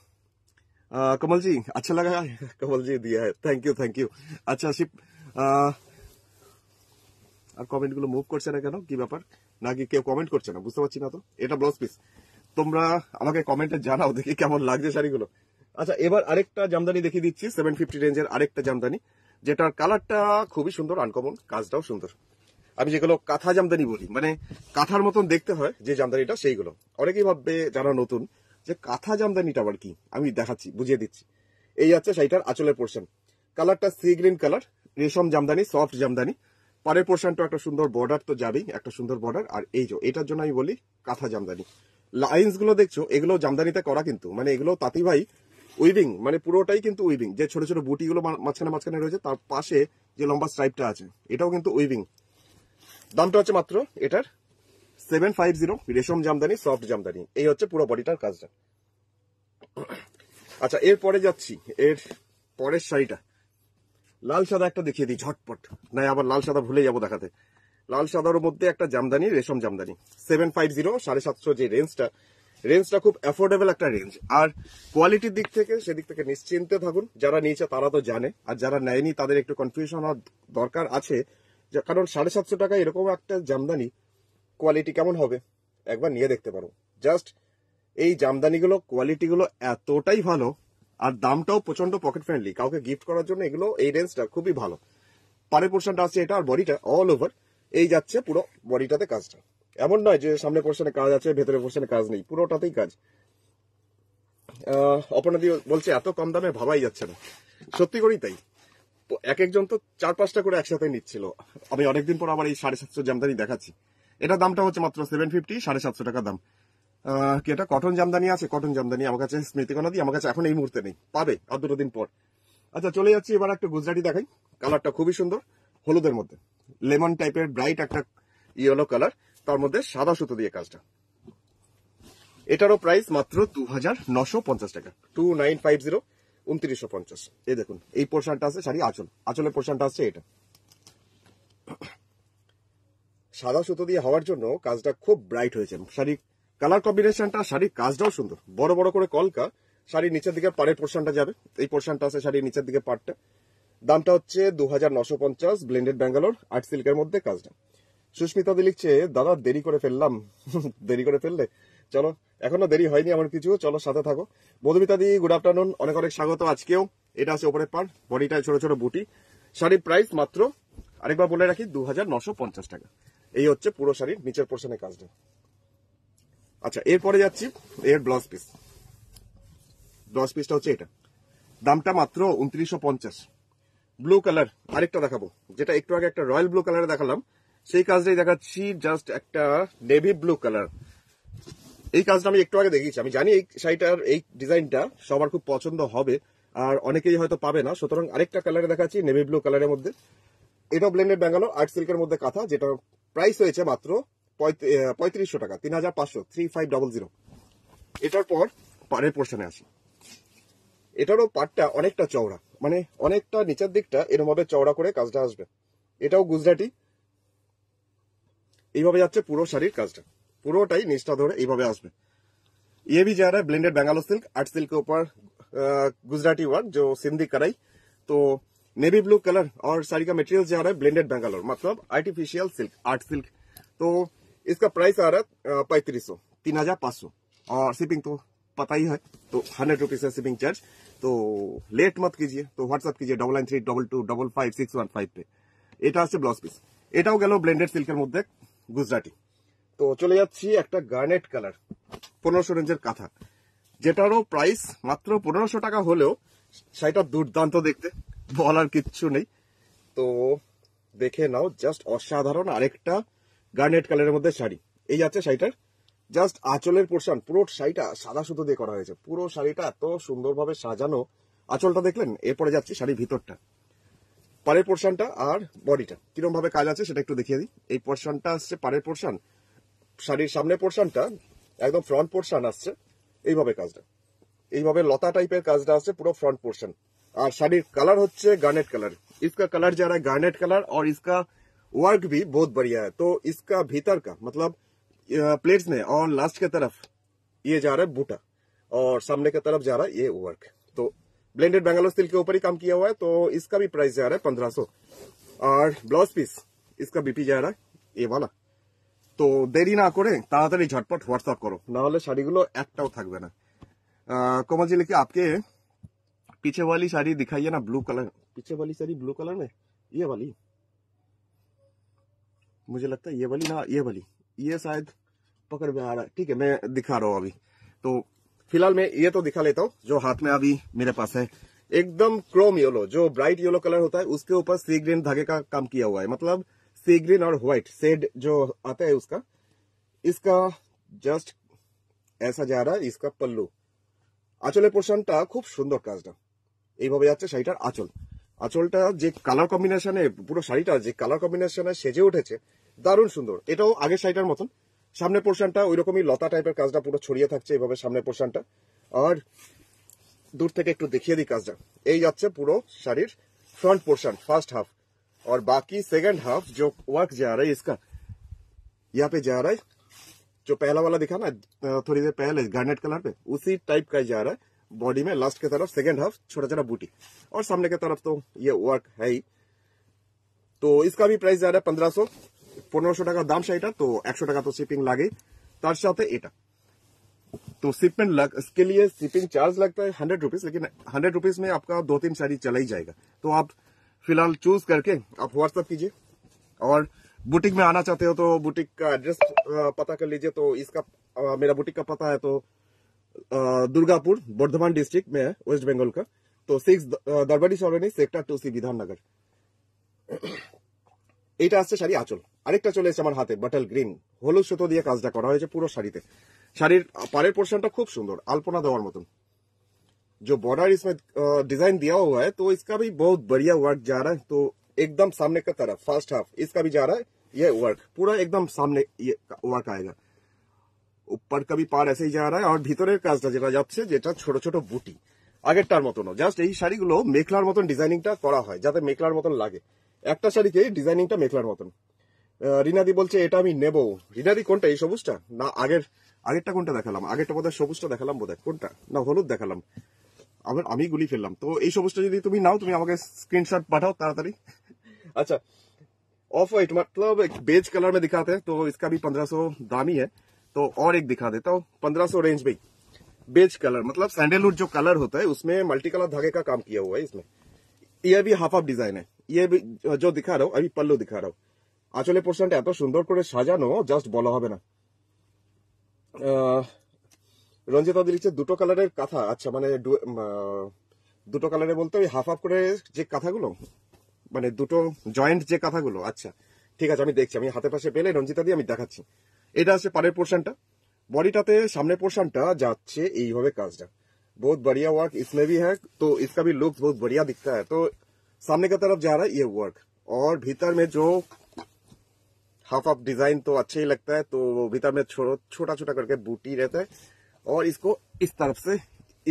Kamal ji अच्छा लगा कमल जी दिया है থ্যাংক ইউ থ্যাংক ইউ আচ্ছা শিব আর কমেন্টগুলো মুভ করছে না কেন কি ব্যাপার নাকি কেউ কমেন্ট করছে না বুঝতে পারছি না তো এটা ব্লাউজ পিস তোমরা আমাকে কমেন্টে জানাও দেখি কেমন লাগছে শাড়িগুলো আচ্ছা এবার আরেকটা জামদানি দেখিয়ে দিচ্ছি সেভেন ফিফটি রেঞ্জের আরেকটা জামদানি যেটার কালারটা খুবই সুন্দর আনকমন কাজটাও সুন্দর আমি যেগুলো কাঁথা জামদানি বলি মানে কাঁথার মতন দেখতে হয় যে জামদানিটা সেইগুলো অনেকেই ভাববে যারা নতুন যে কাঁথা জামদানিটা আবার কি আমি দেখাচ্ছি বুঝিয়ে দিচ্ছি এই আছে সেইটার আঁচলের পোর্শন কালারটা সি গ্রিন কালার রেশম জামদানি সফট জামদানি পারের পোর্শনটা একটা সুন্দর বর্ডার তো যাবেই একটা সুন্দর বর্ডার আর এই যে এটার জন্য আমি বলি কাঁথা জামদানি লাইন্স গুলো দেখছো এগুলো জামদানিতে করা কিন্তু মানে এগুলো তাঁতি ভাই উইভিং মানে পুরোটাই কিন্তু উইভিং যে ছোট ছোট বুটিগুলো মাঝখানে মাঝখানে রয়েছে তার পাশে যে লম্বা স্ট্রাইপটা আছে এটাও কিন্তু উইভিং দামটা হচ্ছে মাত্র এটার সেভেন ফাইভ জিরো রেশম জামদানি সফট জামদানি এই হচ্ছে পুরো বডিটার কাজটা আচ্ছা এর পরে যাচ্ছি এর পরের শাড়িটা লাল সাদা একটা দেখিয়ে দিই ঝটপট না আবার লাল সাদা ভুলে যাবো দেখাতে লাল সাদার মধ্যে একটা জামদানি রেশম জামদানি সেভেন ফাইভ জিরো সাড়ে সাতশো যে রেঞ্জটা রেঞ্জটা খুব অ্যাফোর্ডেবল একটা রেঞ্জ আর কোয়ালিটির দিক থেকে সেদিক থেকে নিশ্চিন্তে থাকুন যারা নিয়েছে তারা তো জানে আর যারা নেয়নি তাদের একটু কনফিউশন হওয়ার দরকার আছে কারণ সাড়ে সাতশো টাকা এরকম একটা জামদানি কোয়ালিটি কেমন হবে একবার নিয়ে দেখতে পারো জাস্ট এই জামদানিগুলো কোয়ালিটিগুলো এতটাই ভালো আর দামটাও প্রচন্ড পকেট ফ্রেন্ডলি কাউকে গিফট করার জন্য এগুলো এই রেঞ্জটা খুবই ভালো পারে পোর্শনটা আছে এটা আর বডিটা অল ওভার এই যাচ্ছে পুরো বডিটাতে কাজটা এমন নয় যে সামনে পোর্শনে কাজ আছে ভেতরে পোর্শনে কাজ নেই পুরোটাতেই কাজ অপরাধী বলছে এত কম দামে ভাবাই যাচ্ছে না সত্যি করেই তাই এক একজন তো চার পাঁচটা করে একসাথে নিচ্ছিল আমি অনেকদিন পর আবার এই সাড়ে সাতশো জামদানি দেখাচ্ছি এটা দামটা হচ্ছে মাত্র সেভেন ফিফটি সাড়ে সাতশো টাকা দাম কি এটা কটন জামদানি আছে কটন জামদানি আমার কাছে স্মৃতিকোনা দিয়ে আমার কাছে এখন এই মুহূর্তে নেই পাবে আর দুটো দিন পর আচ্ছা চলে যাচ্ছি এবার একটা গুজরাটি দেখাই কালারটা খুবই সুন্দর হলুদের মধ্যে লেমন টাইপের ব্রাইট একটা ইয়েলো কালার তার মধ্যে সাদা সুতো দিয়ে কাজটা এটারও প্রাইস মাত্র দু হাজার নশো পঞ্চাশ টাকা টু নাইন ফাইভ জিরো উনত্রিশশো পঞ্চাশ এই দেখুন এই পোর্শনটা আছে শাড়ি আঁচল আঁচলের পোর্শনটা আছে এটা সাদা সুতো দিয়ে হওয়ার জন্য কাজটা খুব ব্রাইট হয়েছে শাড়ির কালার কম্বিনেশনটা শাড়ির কাজটাও সুন্দর বড় বড় করে কলকা শাড়ির নিচের দিকে পাড়ের পোর্শনটা যাবে এই পোর্শনটা আছে শাড়ির নিচের দিকে পাড়টা দামটা হচ্ছে দু হাজার নশো পঞ্চাশ ব্লেন্ডেড ব্যাঙ্গালোর আর্ট সিল্কের মধ্যে কাজটা সুস্মিতা দি লিখছে দাদা দেরি করে ফেললাম দেরি করে ফেললে চলো এখনো দেরি হয়নি আমার কিছু চলো সাথে থাকো মধুমিতা দি গুড আফটারনুন অনেক অনেক স্বাগত আজকেও এটা আছে ওপরে পার বডিটায় ছোট ছোট বুটি শাড়ির প্রাইস মাত্র আরেকবার বলে রাখি দু হাজার নশো পঞ্চাশ টাকা এই হচ্ছে পুরো শাড়ির নিচের পোর্শনের কাজটা আচ্ছা এরপরে যাচ্ছি এর ব্লাউজ পিস ব্লাউজ পিসটা হচ্ছে এটা দামটা মাত্র উনত্রিশশো পঞ্চাশ ব্লু কালার আরেকটা দেখাবো যেটা একটু আগে একটা রয়্যাল ব্লু কালার দেখালাম সেই কাজটাই দেখাচ্ছি জাস্ট একটা নেভি ব্লু কালার এই কাজটা আমি একটু আগে দেখিয়েছি আমি জানি এই শাড়িটার এই ডিজাইনটা সবার খুব পছন্দ হবে আর অনেকেই হয়তো পাবে না সুতরাং আরেকটা কালারে দেখাচ্ছি নেভি ব্লু কালারের মধ্যে এটা ব্লেন্ডেড ব্যাঙ্গালো আর্ট সিল্কের মধ্যে কাঁথা যেটা প্রাইস হয়েছে মাত্র পঁয়ত্রিশশো টাকা তিন হাজার পাঁচশো থ্রি ফাইভ ডবল জিরো এটার পর পাড়ের পোর্শনে আসি এটারও পাটটা অনেকটা চওড়া মানে অনেকটা নিচের দিকটা এরমভাবে চওড়া করে কাজটা আসবে এটাও গুজরাটি এইভাবে যাচ্ছে পুরো শাড়ির কাজটা পুরোটাই নিচটা ধরে এইভাবে আসবে ये भी ব্লেন্ডেড रहा silk blended Bangalore silk Gujarati work के ऊपर Gujarati work navy blue colour আর শাড়ি কাজ মেটেরিয়াল যা রা ব্লেন্ডেড বেঙ্গালোর মতলব আর্টিফিশিয়াল সিল্ক আর্ট সিল্ক তো এসা প্রাইস আ রা পঁয়ত্রিশো তিন হাজার পাঁচশো আর শিপিং তো পাতাই হয় তো হান্ড্রেড রুপিস শিপিং চার্জ তো লেট মত কি তো হোয়াটসঅ্যাপ কি double nine three double two double five six one five পে এটা আছে ব্লাউজ পিস এটাও গেল ব্লেন্ডেড সিল্কের মধ্যে গুজরাটি তো চলে যাচ্ছি একটা গার্নেট কালার পনেরোশো রেঞ্জের কাঁথা যেটারও প্রাইস মাত্র পনেরোশো টাকা হলেও সেটা দুর্দান্ত দেখতে বলার কিচ্ছু নেই তো দেখে নাও জাস্ট অসাধারণ আরেকটা গার্নেট কালারের মধ্যে শাড়ি এই যাচ্ছে শাড়িটার জাস্ট আঁচলের পোর্শন পুরো শাড়িটা সাদা সুতো দিয়ে করা হয়েছে পুরো শাড়িটা এত সুন্দরভাবে সাজানো আঁচলটা দেখলেন এরপরে যাচ্ছে শাড়ির ভিতরটা পাড়ের পোর্শনটা আর বডিটা কিরম ভাবে কাজ আছে সেটা একটু দেখিয়ে দিই এই পোর্শনটা আসছে পাড়ের পোর্শন শাড়ির সামনে পোর্শনটা একদম ফ্রন্ট পোর্শন আসছে এইভাবে কাজটা এইভাবে লতা টাইপের কাজটা আসছে পুরো ফ্রন্ট পোর্শন और शाड़ी कलर হচ্ছে गार्नेट कलर इसका कलर जा रहा है गार्नेट कलर और इसका वर्क भी बहुत बढ़िया है तो इसका भीतर का मतलब प्लेट्स में और लास्ट के तरफ ये जा रहा है बूटा और सामने के तरफ जा रहा है ये वर्क तो ब्लेंडेड बेंगालोर स्टील के ऊपर ही काम किया हुआ है तो इसका भी प्राइस जा रहा है पंद्रह सो और ब्लाउज पीस इसका बीपी जा रहा है ये वाला तो देरी ना करे ताड़ी झटपट व्हाट्सअप करो ना शाड़ी শাড়িগুলো একটাও থাকবে না কমলজি লিখে पीछे वाली साड़ी दिखाइए ना ब्लू कलर पीछे वाली साड़ी ब्लू कलर में ये वाली मुझे लगता है ये वाली ना ये वाली ये शायद पकड़ में आ रहा है ठीक है मैं दिखा रहा हूँ अभी तो फिलहाल मैं ये तो दिखा लेता हूँ जो हाथ में अभी मेरे पास है एकदम क्रोम येलो जो ब्राइट येलो कलर होता है उसके ऊपर सी ग्रीन धागे का काम किया हुआ है मतलब सी ग्रीन और व्हाइट सेड जो आता है उसका इसका जस्ट ऐसा जा रहा है इसका पल्लू आचले পোর্শনটা खूब सुंदर কাজটা এইভাবে যাচ্ছে শাড়িটার আঁচল আঁচলটা যে কালার কম্বিনেশনে পুরো শাড়িটা যে কালার কম্বিনেশনে সেজে উঠেছে দারুণ সুন্দর এটাও আগের শাড়িটার মতন সামনে পোর্শনটা ওই রকমই লতা টাইপের কাজটা পুরো ছড়িয়ে থাকছে এইভাবে সামনের পোর্শনটা আর দূর থেকে একটু দেখিয়ে দিই কাজটা এই যাচ্ছে পুরো শাড়ির ফ্রন্ট পোর্শন ফার্স্ট হাফ আর বাকি সেকেন্ড হাফ যে ওয়ার্ক যে আর ইসকা इसका यहाँ पे जा रहा है जो पहला वाला दिखा ना थोड़ी देर पहले गार्नेट উসি টাইপ उसी टाइप का बॉडी में लास्ट के तरफ सेकेंड हाफ छोटा छोटा बूटी और सामने के तरफ तो ये वर्क है ही तो इसका भी पंद्रह सौ 1500 1500 টাকা দাম সেটা তো 100 টাকা তো শিপিং লাগে তার সাথে एटा तो शिपमेंट तो तो लग इसके लिए शिपिंग चार्ज लगता है हंड्रेड रुपीज लेकिन हंड्रेड रुपीज में आपका दो तीन साड़ी चला ही जाएगा तो आप फिलहाल चूज करके आप व्हाट्सअप कीजिए और बुटीक में आना चाहते हो तो बुटीक का एड्रेस पता कर लीजिए तो इसका मेरा बुटीक का पता है तो दुर्गापुर बर्धमान डिस्ट्रिक्ट में है वेस्ट बंगाल का तो six Darbari Sarani sector two C Bidhannagar এটা আসছে শাড়ি আঁচল আরেকটা চলে এসেছে আমার হাতে বাটল গ্রিন হলুদ সুতো দিয়ে কাজটা করা হয়েছে পুরো শাড়িতে শাড়ির পাড়ের পোর্শনটা जो बॉर्डर इसमें डिजाइन दिया हुआ है तो इसका भी बहुत बढ़िया वर्क जा रहा है तो एकदम सामने का तरफ फर्स्ट हाफ इसका भी जा रहा है ये वर्क पूरा एकदम सामने ये वर्क आएगा উপর কাবি পার এসেই যা রায় আর ভিতরের কাজটা যেটা যাচ্ছে যেটা ছোট ছোট বুটি আগেরটার মতন জাস্ট এই শাড়িগুলো মেখলার মতন ডিজাইনিংটা করা হয় যাতে মেখলার মতন লাগে একটা শাড়িকে ডিজাইনিংটা মেখলার মতন রিনাদি বলছে এটা আমি নেব রিনাদি কোনটা এই সবুজটা না আগের আগেরটা কোনটা দেখালাম আগেরটা বোধহয় সবুজটা দেখালাম বোধহয় কোনটা না হলুদ দেখালাম আবার আমি গুলি ফেললাম তো এই সবুজটা যদি তুমি নাও তুমি আমাকে স্ক্রিনশট পাঠাও তাড়াতাড়ি আচ্ছা অফ হোয়াইট মতলব বেজ কালার মে দিখাতে তো ইসকা পনেরোশো इसका भी तो और एक दिखा देता हूँ पंद्रह सौ रेंज में बेज कलर मतलब सैंडलवुड जो कलर होता है उसमें मल्टी कलर धागे का काम किया हुआ है इसमें ये भी হাফ হাফ ডিজাইন ये भी जो दिखा रहा हूँ আমি पल्लू दिखा रहा हूँ আঁচলে পোর্শনটা এত সুন্দর করে সাজানো জাস্ট বলা হবে না রঞ্জিতা দিচ্ছে দুটো কালারের কাঁথা আচ্ছা মানে দুটো কালারে বলতে ওই হাফ হাফ করে যে কাঁথাগুলো মানে দুটো জয়েন্ট যে কাঁথাগুলো আচ্ছা ঠিক আছে আমি দেখছি আমি হাতে পাশে পেলে রঞ্জিতা দিয়ে আমি দেখাচ্ছি এটা আছে পাড়ের পোর্শনটা बॉडीটাতে সামনের बहुत बढ़िया वर्क इसमें भी है तो इसका भी लुक बहुत बढ़िया दिखता है तो सामने का तरफ जा रहा है ये वर्क और भीतर में जो हाफ ऑफ डिजाइन तो अच्छा ही लगता है तो भीतर में छोटा छोटा करके बूटी रहता है और इसको इस तरफ से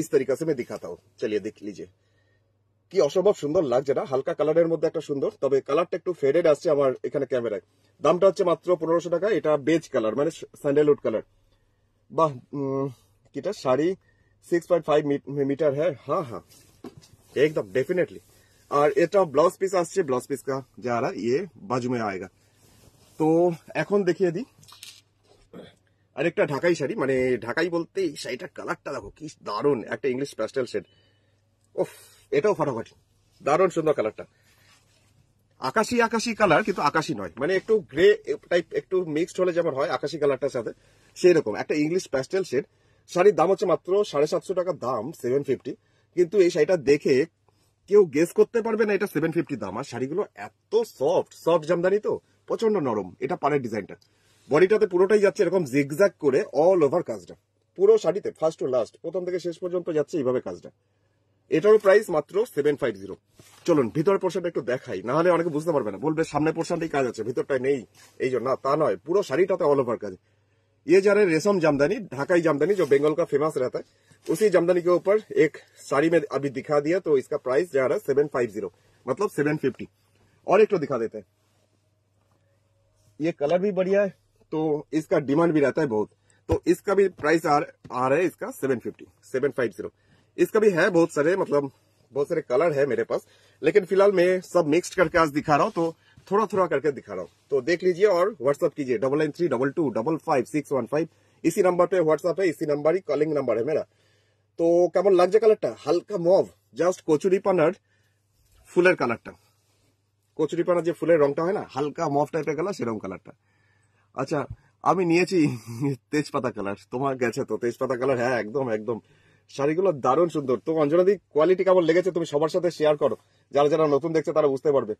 इस तरीका से मैं दिखाता हूँ चलिए देख लीजिए কি অসম্ভব সুন্দর লাগছে না হালকা কালারের মধ্যে একটা সুন্দর তবে কালারটা একটু ফেডেড আসছে আমার এখানে ক্যামেরায় দামটা হচ্ছে মাত্র পনেরোশো টাকা এটা বেজ কালার মানে স্যান্ডেলউড কালার বাহ কিটা sari six point five metre হ্যাঁ হ্যাঁ হ্যাঁ একদম ডেফিনেটলি আর এটা ব্লাউজ পিস আসছে ব্লাউজ পিস কা যারা ইয়ে বাজুমে আয়গা তো এখন দেখিয়ে দিই আরেকটা ঢাকাই শাড়ি মানে ঢাকাই বলতে এই শাড়িটার কালারটা দেখো কি দারুণ একটা ইংলিশ প্যাস্টেল শেড ওফ এটাও ফাটাফাটি দারুণ সুন্দর কালারটা আকাশি আকাশি কালার কিন্তু আকাশি নয় মানে একটু গ্রে টাইপ একটু মিক্সড হলে যেমন হয় আকাশি কালারটার সাথে সেই রকম একটা ইংলিশ প্যাস্টেল শেড শাড়ির দাম হচ্ছে মাত্র সাড়ে সাতশো টাকা দাম সেভেন ফিফটি কিন্তু এই শাড়িটা দেখে কেউ গেস করতে পারবে না এটা সেভেন ফিফটি দাম আর শাড়িগুলো এত সফট সফট জামদানি তো প্রচন্ড নরম এটা পাড়ের ডিজাইনটা বডিটাতে পুরোটাই যাচ্ছে এরকম জিগজ্যাগ করে অল ওভার কাজটা পুরো শাড়িতে ফার্স্ট টু লাস্ট প্রথম থেকে শেষ পর্যন্ত যাচ্ছে এইভাবে কাজটা এটার প্রাইস মাত্র 750 চলুন ভিতর পরশটা একটু দেখাই না হলে অনেকে বুঝতে পারবে না বলবে সামনে পরশনটাই কাজ আছে ভিতরটাই নেই এইজন্য না তা নয় পুরো শাড়িটাতে অল ওভার কাজ ইয়ে যারা রেশম জামদানি ঢাকাই জামদানি যে বেঙ্গল কা फेमस रहता है उसी জামদানি के ऊपर एक साड़ी में अभी दिखा दिया तो इसका प्राइस जा रहा 750 मतलब 750 और एक तो दिखा देते हैं यह कलर भी बढ़िया है तो इसका डिमांड भी रहता है बहुत तो इसका भी प्राइस आ रहा है इसका 750 750 इसका भी है बहुत सारे मतलब बहुत सारे कलर है मेरे पास लेकिन फिलहाल मैं सब मिक्स करके आज दिखा रहा हूँ तो थोड़ा थोड़ा करके दिखा रहा हूँ तो देख लीजिए और व्हाट्सअप कीजिए double nine three double two double five six one five इसी नंबर पे व्हाट्सअप है इसी नंबर ही कॉलिंग नंबर है मेरा তো तो लग जाए কালারটা हल्का মভ জাস্ট কচুরি পানার ফুলের কালারটা কচুরি পানার যে ফুলের রংটা হয় না হালকা মভ টাইপের কালার সেরকম কালারটা আচ্ছা আমি নিয়েছি তেজপাতা কালার তোমার গেছে তো তেজপাতা कलर है एकदम एकदम শাড়িগুলো দারুণ সুন্দর তো অঞ্জনাদি কোয়ালিটি কেমন লেগেছে তুমি সবার সাথে শেয়ার করো যারা যারা নতুন দেখছে তারা বুঝতে পারবে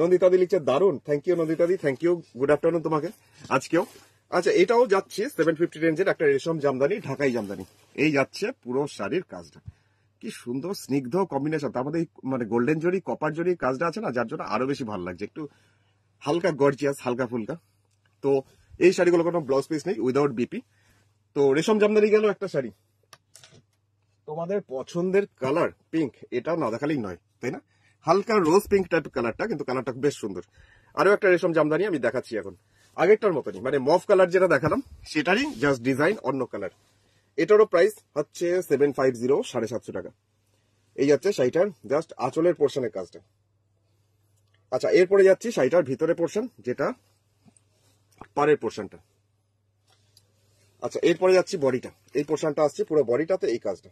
নন্দিতাদি লিখছে দারুন থ্যাংক ইউ নন্দিতাদি থ্যাংক ইউ গুড আফটারনুন তোমাকে আজকেও আচ্ছা এটাও যাচ্ছে সেভেন ফিফটি রেঞ্জের একটা রেশম জামদানি ঢাকাই জামদানি এই যাচ্ছে পুরো শাড়ির কাজটা কি সুন্দর স্নিগ্ধ কম্বিনেশন তার মধ্যে মানে গোল্ডেন জরি কপার জরি কাজটা আছে না যার জন্য আরো বেশি ভালো লাগছে একটু হালকা গর্জিয়াস হালকা ফুলকা তো এই শাড়িগুলো কোনো ব্লাউজ পিস নেই উইদাউট বিপি তো রেশম জামদানি গেল একটা শাড়ি তোমাদের পছন্দের কালার পিঙ্ক এটা না দেখালেই নয় তাই না হালকা রোজ পিঙ্ক টাইপ কালারটা কিন্তু কালারটা বেশ সুন্দর আরো একটা রেশম জামদানি আমি দেখাচ্ছি এখন আগেরটার মতনই মানে মফ কালার যেটা দেখালাম সেটারই জাস্ট ডিজাইন অন্য কালার এটারও প্রাইস হচ্ছে সেভেন ফাইভ জিরো সাড়ে সাতশো টাকা এই যাচ্ছে শাড়িটার জাস্ট আঁচলের পোর্শনের কাজটা আচ্ছা এরপরে যাচ্ছি শাড়িটার ভিতরে পোর্শন যেটা পারের পোর্শনটা আচ্ছা এরপরে যাচ্ছি বডিটা এই পোর্শনটা আসছে পুরো বডিটাতে এই কাজটা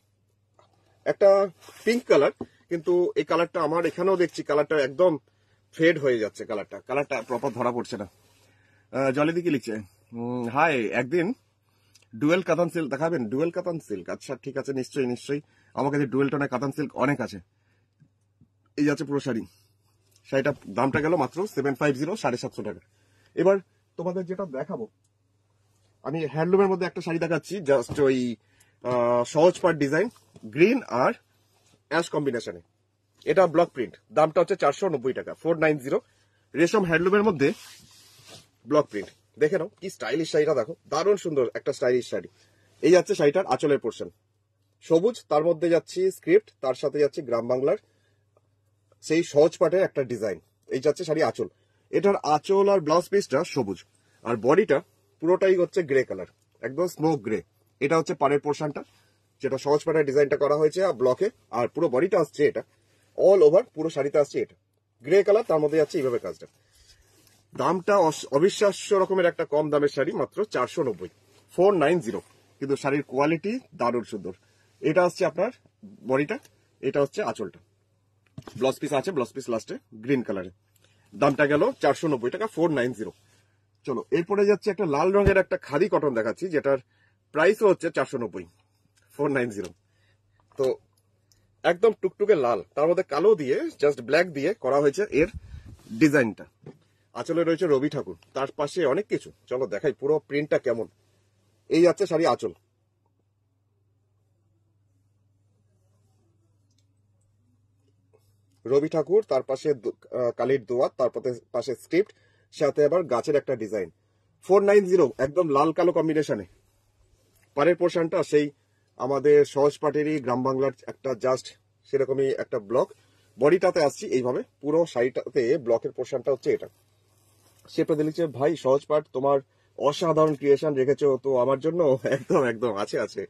একটা পিঙ্ক কালার কিন্তু এই কালারটা আমার এখানেও দেখছি কালারটা একদম ফেড হয়ে যাচ্ছে কালারটা কালারটা প্রপার ধরা পড়ছে না জলে দিকে লিখছে হাই একদিন ডুয়েল কাতান সিল্ক দেখাবেন ডুয়েল কাতান সিল্ক আচ্ছা ঠিক আছে নিশ্চয়ই নিশ্চয়ই আমার কাছে ডুয়েল টনে কাতান সিল্ক অনেক আছে এই আছে পুরো শাড়ি শাড়িটা দামটা গেল মাত্র সেভেন ফাইভ জিরো সাড়ে সাতশো টাকা এবার তোমাদের যেটা দেখাবো আমি হ্যান্ডলুমের মধ্যে একটা শাড়ি দেখাচ্ছি জাস্ট ওই সহজ পার ডিজাইন গ্রিন আর অ্যাশ কম্বিনেশনে এটা ব্লক প্রিন্ট দামটা হচ্ছে চারশো নব্বই টাকা ফোর নাইন জিরো রেশম হ্যান্ডলুমের মধ্যে ব্লক প্রিন্ট দেখে নাও কি স্টাইলিশ শাড়িটা দেখো দারুণ সুন্দর একটা স্টাইলিশ শাড়ি এই যাচ্ছে শাড়িটার আঁচলের পোর্শন সবুজ তার মধ্যে যাচ্ছে স্ক্রিপ্ট তার সাথে যাচ্ছে গ্রাম বাংলার সেই সহজ পাটের একটা ডিজাইন এই যাচ্ছে শাড়ি আঁচল এটার আঁচল আর ব্লাউজ পিসটা সবুজ আর বডিটা পুরোটাই হচ্ছে গ্রে কালার একদম স্মোক গ্রে এটা হচ্ছে পাড়ের পোর্শনটা যেটা সহজ পাড়ায় ডিজাইনটা করা হয়েছে আর ব্লকে আর পুরো বডিটা আসছে এটা অল ওভার পুরো শাড়িতে আসছে এটা গ্রে কালার তার মধ্যে যাচ্ছে এইভাবে কাজটা দামটা অবিশ্বাস্য রকমের একটা কম দামের শাড়ি মাত্র চারশো নব্বই ফোর নাইন জিরো কিন্তু শাড়ির কোয়ালিটি দারুণ সুন্দর এটা হচ্ছে আপনার বডিটা এটা হচ্ছে আঁচলটা ব্লাউজ পিস আছে ব্লাউজ পিস লাস্টে গ্রিন কালারে দামটা গেল চারশো নব্বই টাকা ফোর নাইন জিরো চলো এরপরে যাচ্ছে একটা লাল রঙের একটা খাদি কটন দেখাচ্ছি যেটার প্রাইসও হচ্ছে চারশো নব্বই ফোর নাইন জিরো তো একদম টুকটুকে লাল তার মধ্যে কালো দিয়ে জাস্ট ব্ল্যাক দিয়ে করা হয়েছে এর ডিজাইনটা আঁচলে রয়েছে রবি ঠাকুর তার পাশে অনেক কিছু চলো দেখাই পুরো প্রিন্টটা কেমন এই যাচ্ছে শাড়ি আঁচল রবি ঠাকুর তার পাশে কালির দোয়ার তার পাশে স্ক্রিপ্ট সাথে আবার গাছের একটা ডিজাইন ফোর নাইন জিরো একদম লাল কালো কম্বিনেশনে পরের পোর্শনটা সেই আমাদের সহজ পাটেরই গ্রাম বাংলার একটা জাস্ট সেরকমই একটা ব্লক বডিটাতে আসছি এইভাবে পুরো শাড়িটাতে ব্লকের পোর্শনটা হচ্ছে এটা সে প্রদে লিখছে ভাই সহজ পাঠ তোমার অসাধারণ ক্রিয়েশন রেখেছো তো আমার জন্য একদম একদম আছে আছে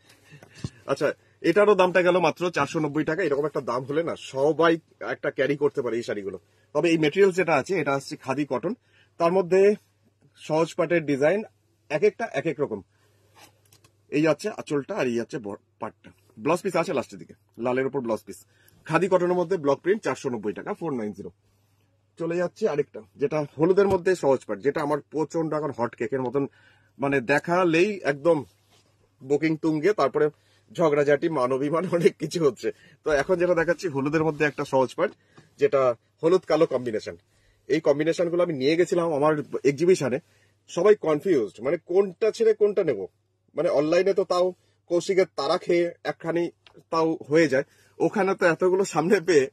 আচ্ছা এটারও দামটা গেল মাত্র চারশো নব্বই টাকা এরকম একটা দাম হলে না সবাই একটা ক্যারি করতে পারে এই শাড়িগুলো তবে এই মেটেরিয়াল যেটা আছে এটা হচ্ছে খাদি কটন তার মধ্যে সহজ পাটের ডিজাইন এক একটা এক এক রকম এই যাচ্ছে আঁচলটা আর এই যাচ্ছে পাটটা ব্লাউজ পিস আছে লাস্টের দিকে লালের উপর ব্লাউজ পিস খাদি কটনের মধ্যে ব্লক প্রিন্ট চারশো নব্বই টাকা ফোর নাইন জিরো চলে যাচ্ছে আরেকটা যেটা হলুদের মধ্যে সহজ পাট যেটা আমার প্রচন্ড এখন হট কেকের মতন মানে দেখালেই একদম বুকিং তুঙ্গে তারপরে ঝগড়াঝাটি মানবিমান অনেক কিছু হচ্ছে তো এখন যেটা দেখাচ্ছি হলুদের মধ্যে একটা সহজ পাট যেটা হলুদ কালো কম্বিনেশন এই কম্বিনেশনগুলো আমি নিয়ে গেছিলাম আমার এক্সিবিশনে সবাই কনফিউজড মানে কোনটা ছেড়ে কোনটা নেবো মানে অনলাইনে তো তাও কৌশিকের তারা খেয়ে একখানি তাও হয়ে যায় ওখানে তো এতগুলো সামনে পেয়ে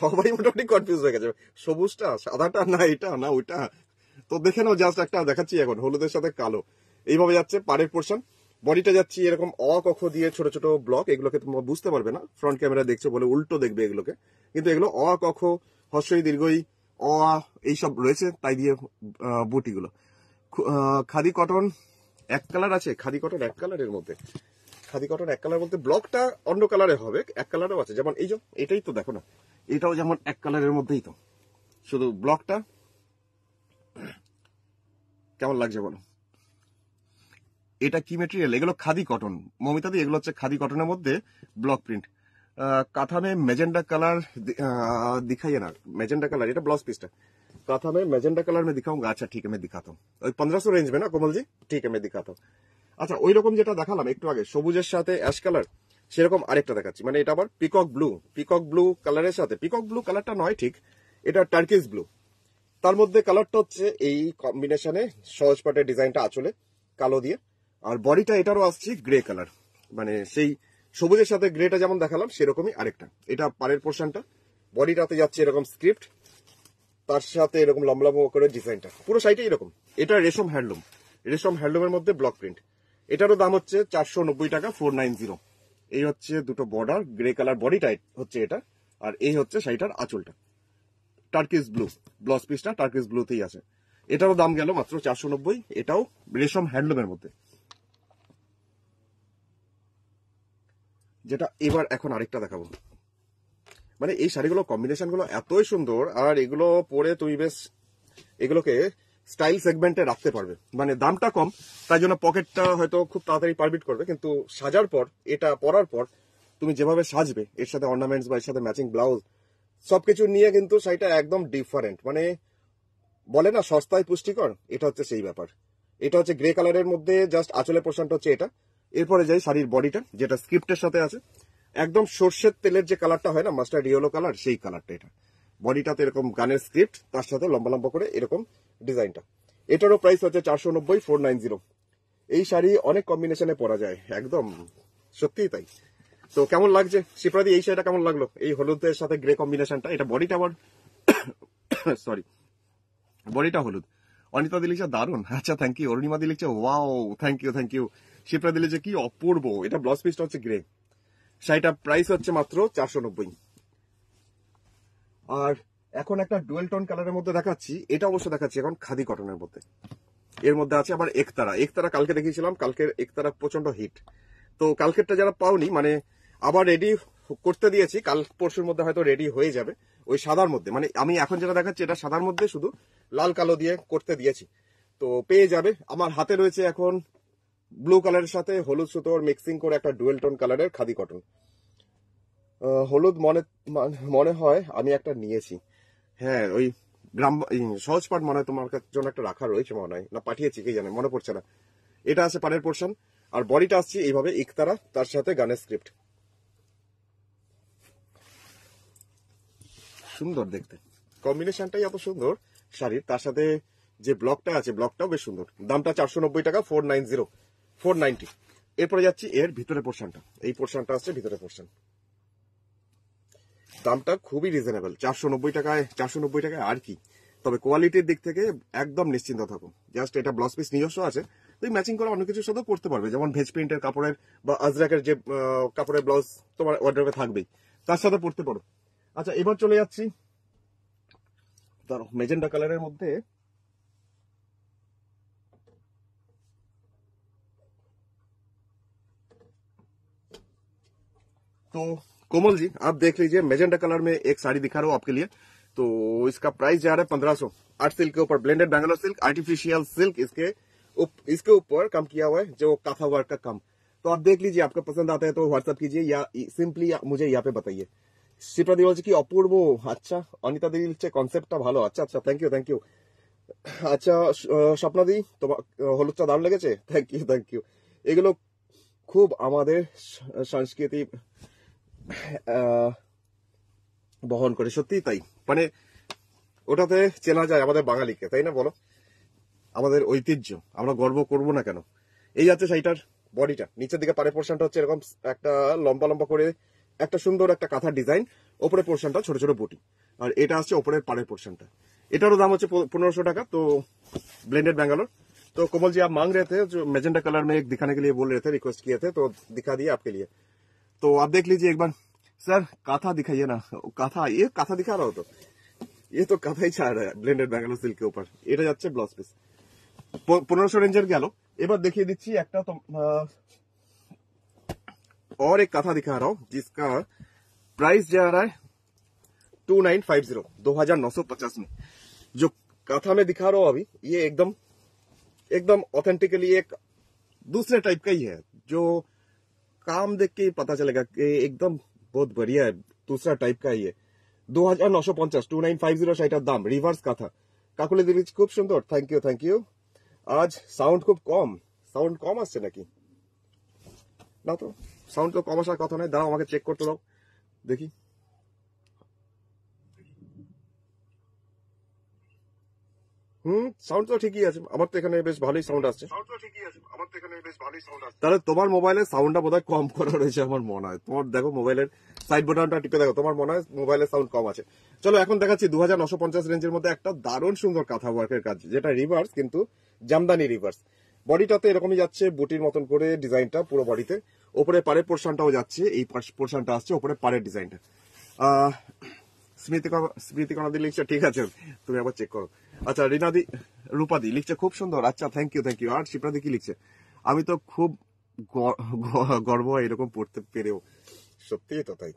সবাই মোটামুটি কনফিউজ হয়ে গেছে সবুজটা সাদাটা না এটা না ওইটা তো দেখে নাও জাস্ট একটা দেখাচ্ছি এখন হলুদের সাথে কালো এইভাবে যাচ্ছে পাড়ের পোর্শন বডিটা যাচ্ছি এরকম অকক্ষ দিয়ে ছোট ছোট ব্লক এগুলোকে তোমরা বুঝতে পারবে না ফ্রন্ট ক্যামেরা দেখছো বলে উল্টো দেখবে এগুলোকে কিন্তু এগুলো অকক্ষ হস্যই দীর্ঘই অ এইসব রয়েছে তাই দিয়ে বুটিগুলো খাদি কটন এক কালার আছে খাদি কটন এক কালারের মধ্যে খাদি কটন এক কালার বলতে ব্লকটা অন্য কালারে হবে এক কালারও আছে যেমন এই যে এটাই তো দেখো না এটাও যেমন এক কালারের মধ্যেই তো শুধু ব্লকটা কেমন লাগছে বলো এটা কি মেটেরিয়াল এগুলো খাদি কটন মমিতাদি এগুলো হচ্ছে খাদি কটনের মধ্যে ব্লক প্রিন্ট কাঁথানে মেজেন্ডা কালার দেখাইয়া না মেজেন্ডা কালার এটা ব্লাউজ পিসটা तो आता मैं मैजेंडा कलर में दिखाऊंगा अच्छा ठीक है मैं दिखाता हूँ पंद्रह रेंज में ना कोमल जी ठीक है मैं दिखाता हूँ আচ্ছা ওই রকম যেটা দেখালাম একটু আগে সবুজের সাথে অ্যাশ কালার সেরকম আরেকটা দেখাচ্ছি মানে এটা আবার পিকক ব্লু পিকক ব্লু কালারের সাথে পিকক ব্লু কালারটা নয় ঠিক এটা টার্কিজ ব্লু তার মধ্যে কালারটা হচ্ছে এই কম্বিনেশনে সহজ পাটের ডিজাইনটা আচলে কালো দিয়ে আর বডিটা এটারও আসছে গ্রে কালার মানে সেই সবুজের সাথে গ্রেটা যেমন দেখালাম সেরকমই আরেকটা এটা পাড়ের পোর্শনটা বডিটাতে যাচ্ছে এরকম স্ক্রিপ্ট তার সাথে এরকম লম্বা লম্বা করে ডিজাইনটা পুরো সাইটে এরকম এটা রেশম হ্যান্ডলুম রেশম হ্যান্ডলুমের মধ্যে ব্লক প্রিন্ট এটারও দাম হচ্ছে চারশো নব্বই টাকা ফোর নাইন জিরো এই হচ্ছে দুটো border grey colour body tight হচ্ছে এটা আর এই হচ্ছে শাড়িটার আঁচলটা টার্কিস ব্লু ব্লাউজ পিসটা টার্কিস ব্লুতেই আছে এটারও দাম গেল মাত্র চারশো নব্বই এটাও রেশম হ্যান্ডলুমের মধ্যে যেটা এবার এখন আরেকটা দেখাবো মানে এই শাড়িগুলো কম্বিনেশনগুলো এতই সুন্দর আর এগুলো পরে তুমি বেশ এগুলোকে স্টাইল সেগমেন্টে রাখতে পারবে মানে দামটা কম তাই জন্য পকেটটা হয়তো খুব তাড়াতাড়ি পারমিট করবে কিন্তু সাজার পর এটা পরার পর তুমি যেভাবে সাজবে এর সাথে অর্নামেন্টস বা এর সাথে ম্যাচিং ব্লাউজ সবকিছু নিয়ে কিন্তু শাড়িটা একদম ডিফারেন্ট মানে বলে না সস্তায় পুষ্টিকর এটা হচ্ছে সেই ব্যাপার এটা হচ্ছে গ্রে কালারের মধ্যে জাস্ট আচলে পোর্শনটা হচ্ছে এটা এরপরে যাই শাড়ির বডিটা যেটা স্ক্রিপ্টের সাথে আছে একদম সর্ষের তেলের যে কালারটা হয় না মাস্টার ইয়েলো কালার সেই কালারটা এটা বডিটাতে এরকম গানের স্ক্রিপ্ট তার সাথে লম্বা লম্বা করে এরকম ডিজাইনটা এটারও প্রাইস হচ্ছে চারশো নব্বই ফোর নাইন জিরো এই শাড়ি অনেক কম্বিনেশনে পরা যায় একদম সত্যিই তাই তো কেমন লাগছে শিপ্রাদি এই শাড়িটা কেমন লাগলো এই হলুদের সাথে গ্রে কম্বিনেশনটা এটা বডিটা আবার সরি বডিটা হলুদ অনিতা দিলিকচা দারুন আচ্ছা থ্যাংক ইউ অরুণিমা দিলিকচা wow thank you thank you Shipra দিলিকচা কি অপূর্ব এটা ব্লাউজ পিসটা হচ্ছে গ্রে সেটার প্রাইস হচ্ছে মাত্র চারশো নব্বই আর এখন একটা ডুয়েল টন কালারের মধ্যে দেখাচ্ছি এটা অবশ্য দেখাচ্ছি এখন খাদি কটনের মধ্যে এর মধ্যে আছে আবার একতারা একতারা কালকে দেখিয়েছিলাম কালকের একতারা প্রচন্ড হিট তো কালকেরটা যারা পাওনি মানে আবার রেডি করতে দিয়েছি কাল পরশুর মধ্যে হয়তো রেডি হয়ে যাবে ওই সাদার মধ্যে মানে আমি এখন যেটা দেখাচ্ছি এটা সাদার মধ্যে শুধু লাল কালো দিয়ে করতে দিয়েছি তো পেয়ে যাবে আমার হাতে রয়েছে এখন ব্লু কালারের সাথে হলুদ সুতোর মিক্সিং করে একটা ডুয়েল টোন কালারের খাদি কটন হলুদ মনে মনে হয় আমি একটা নিয়েছি হ্যাঁ ওই গ্রাম সহজ পাট মনে হয় তোমার জন্য একটা রাখা রয়েছে মনে হয় না পাঠিয়েছি কে জানে মনে পড়ছে না এটা আছে পাড়ের পোর্শন আর বডিটা আসছে এইভাবে ইকতারা তার সাথে গানের স্ক্রিপ্ট সুন্দর দেখতে কম্বিনেশনটাই এত সুন্দর শাড়ির তার সাথে যে ব্লকটা আছে ব্লকটাও বেশ সুন্দর দামটা চারশো টাকা four nine zero four ninety এরপরে যাচ্ছি এর ভিতরে পোর্শনটা এই পোর্শনটা আসছে ভিতরে পোর্শন দামটা খুবই রিজনেবল চারশো নব্বই টাকায় চারশো নব্বই টাকায় আর কি তবে কোয়ালিটির দিক থেকে একদম নিশ্চিন্ত থাকো জাস্ট এটা ব্লাউজ পিস নিজস্ব আছে তুমি ম্যাচিং করে অন্য কিছুর সাথেও করতে পারবে যেমন ভেজ প্রিন্টের কাপড়ের বা আজরাকের যে কাপড়ের ব্লাউজ তোমার অর্ডারে থাকবেই তার সাথে পড়তে পারো আচ্ছা এবার চলে যাচ্ছি মেজেন্ডা কালারের মধ্যে तो कोमल जी आप देख लीजिए मेजेंडा कलर में एक साड़ी दिखा रहा हूँ आपके लिए तो इसका प्राइस जा रहा है पंद्रह सौ आठ सिल्क के ऊपर blended Bangalore silk artificial silk इसके उप, इसके ऊपर काम किया हुआ है जो काफा वर्क का काम तो आप देख लीजिए आपको पसंद आता है तो व्हाट्सअप कीजिए या सिंपली मुझे यहाँ पे बताइए শিপ্রা দি जी की अपूर्व अच्छा अनिता দি कॉन्सेप्ट भलो अच्छा अच्छा थैंक यू थैंक यू अच्छा আচ্ছা दी तो তোমার चा চা দাম थैंक यू थैंक यू एगल खूब हमारे सांस्कृतिक বহন করে সত্যি তাই মানে ওটাতে চেনা যায় আমাদের বাঙালিকে তাই না বলো আমাদের ঐতিহ্য আমরা গর্ব করব না কেন এই যাচ্ছে সেইটার বডিটা নিচের দিকে পারে পোর্শনটা হচ্ছে এরকম একটা লম্বা লম্বা করে একটা সুন্দর একটা কাঁথার ডিজাইন ওপরে পোর্শনটা ছোট ছোট বটি আর এটা আছে ওপরের পাড়ের পোর্শনটা এটারও দাম হচ্ছে পনেরোশো টাকা তো ব্লেন্ডেড ব্যাঙ্গালোর তো কোমল জি आप मांग रहे কালার মেয়ে দেখানে कलर में एक दिखाने के তো बोल দিয়ে আপকে লিয়ে তো আপ দেখ दिखा একবার सर काथा दिखाइए ना काथा ये काथा दिखा रहा हो तो ये তো কাথাই ছাড় ব্লেন্ডেড ব্যাঙ্গালোর সিল্কের উপর এটা যাচ্ছে ব্লাউজ পিস পনেরোশো রেঞ্জের बार देखिए দেখিয়ে एक तो, और एक कथा दिखा रहा हूं जिसका प्राइस जा रहा है टू नाइन फाइव जीरो दो हजार नौ सौ पचास में जो कथा में दिखा रहा हूं अभी ये एकदम एकदम ऑथेंटिकली एक दूसरे टाइप का ही है जो काम देख के पता चलेगा कि एकदम বহুত बढ़िया দুসরা টাইপ टाइप ইয়ে দু হাজার নশো পঞ্চাশ টু নাইন ফাইভ জিরো সেটার দাম রিভার্স কাথা কাকুলি দিলি খুব সুন্দর থ্যাংক ইউ থ্যাংক ইউ আজ সাউন্ড খুব কম সাউন্ড কম আসছে নাকি না তো সাউন্ড তো কম আসার কথা নয় দাও আমাকে চেক করতে দাও দেখি হুম সাউন্ড তো ঠিকই আছে আমার তো এখানে বেশ ভালোই সাউন্ড আসছে তাহলে তোমার মোবাইলের সাউন্ডটা বোধহয় কম করা রয়েছে আমার মনে হয় তোমার দেখো মোবাইলের সাইড বাটনটা টিপে দেখো তোমার মনে হয় মোবাইলের সাউন্ড কম আছে চলো এখন দেখাচ্ছি দু রেঞ্জের মধ্যে একটা দারুণ সুন্দর কাঁথা ওয়ার্কের কাজ যেটা রিভার্স কিন্তু জামদানি রিভার্স বডিটাতে এরকমই যাচ্ছে বুটির মতন করে ডিজাইনটা পুরো বডিতে ওপরে পাড়ের পোর্শনটাও যাচ্ছে এই পোর্শনটা আসছে ওপরে পাড়ের ডিজাইনটা স্মৃতি স্মৃতিকণা দিয়ে লিখছে ঠিক আছে তুমি আবার চেক করো আচ্ছা রিনাদি রূপাদি লিখছে খুব সুন্দর আচ্ছা থ্যাংক ইউ থ্যাংক ইউ আর শিপ্রাদি কি লিখছে আমি তো খুব গর্ব হয় এরকম পড়তে পেরেও সত্যি তো তাই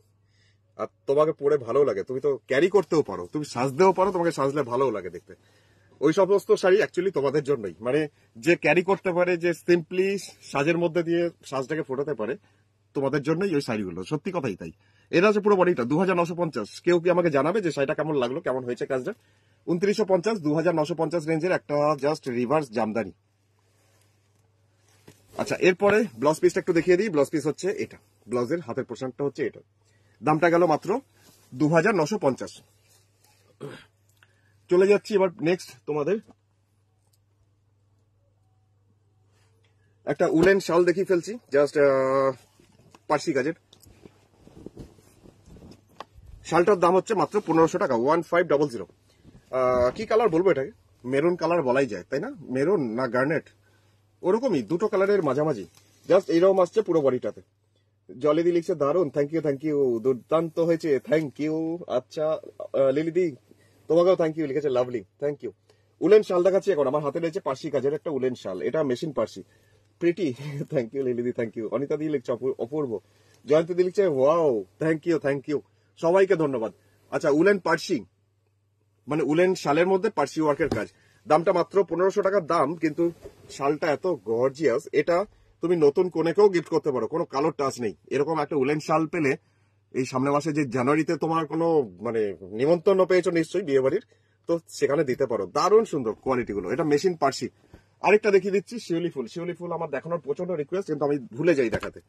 আর তোমাকে পড়ে ভালো লাগে তুমি তো ক্যারি করতেও পারো তুমি সাজতেও পারো তোমাকে সাজলে ভালো লাগে দেখতে ওই সমস্ত শাড়ি অ্যাকচুয়ালি তোমাদের জন্যই মানে যে ক্যারি করতে পারে যে সিম্পলি সাজের মধ্যে দিয়ে সাজটাকে ফোটাতে পারে তোমাদের জন্যই ওই শাড়িগুলো সত্যি কথাই তাই এটা হচ্ছে পুরো বডিটা দু হাজার নশো পঞ্চাশ কেউ কি আমাকে জানাবে যে সাইটা কেমন লাগলো কেমন হয়েছে কাজটা উনত্রিশশো পঞ্চাশ দু হাজার নশো পঞ্চাশ রেঞ্জের একটা জাস্ট রিভার্স জামদানি আচ্ছা এরপরে ব্লাউজ পিসটা একটু দেখিয়ে দিই ব্লাউজ পিস হচ্ছে এটা ব্লাউজের হাতের পোশাকটা হচ্ছে এটা দামটা গেল মাত্র দু হাজার নশো পঞ্চাশ চলে যাচ্ছি এবার নেক্সট তোমাদের একটা উলেন শাল দেখিয়ে ফেলছি জাস্ট পার্সি গাজেট শালটার দাম হচ্ছে মাত্র পনেরোশো টাকা ওয়ান ফাইভ ডবল জিরো কি কালার বলবো এটাকে মেরুন কালার বলাই যায় তাই না মেরুন না গার্নেট ওরকমই দুটো কালারের মাঝামাঝি জাস্ট এইরকম আসছে পুরো বডিটাতে দি লিখছে দারুন থ্যাংক ইউ থ্যাংক ইউ দুর্দান্ত হয়েছে থ্যাংক ইউ আচ্ছা লিলিদি তোমাকেও থ্যাংক ইউ লিখেছে লাভলি থ্যাংক ইউ উলেন শাল দেখাচ্ছি এখন আমার হাতে রয়েছে পার্সি কাজের একটা উলেন শাল এটা মেশিন পার্সি প্রিটি থ্যাংক ইউ লিলিদি থ্যাংক ইউ অনিতা দি লিখছে অপূর্ব জয়ন্তী দি লিখছে wow thank you thank you সবাইকে ধন্যবাদ আচ্ছা উলেন পার্সি মানে উলেন শালের মধ্যে পার্সি ওয়ার্কের কাজ দামটা মাত্র পনেরোশো টাকার দাম কিন্তু শালটা এত গর্জিয়াস এটা তুমি নতুন কোনেকেও গিফট করতে পারো কোনো কালো টাচ নেই এরকম একটা উলেন শাল পেলে এই সামনে মাসে যে জানুয়ারিতে তোমার কোনো মানে নিমন্ত্রণ পেয়েছো নিশ্চয়ই বিয়ে বাড়ির তো সেখানে দিতে পারো দারুণ সুন্দর কোয়ালিটিগুলো এটা মেশিন পার্সি আরেকটা দেখিয়ে দিচ্ছি শিউলি ফুল শিউলি ফুল আমার দেখানোর প্রচন্ড রিকোয়েস্ট কিন্তু আমি ভুলে যাই দেখাতে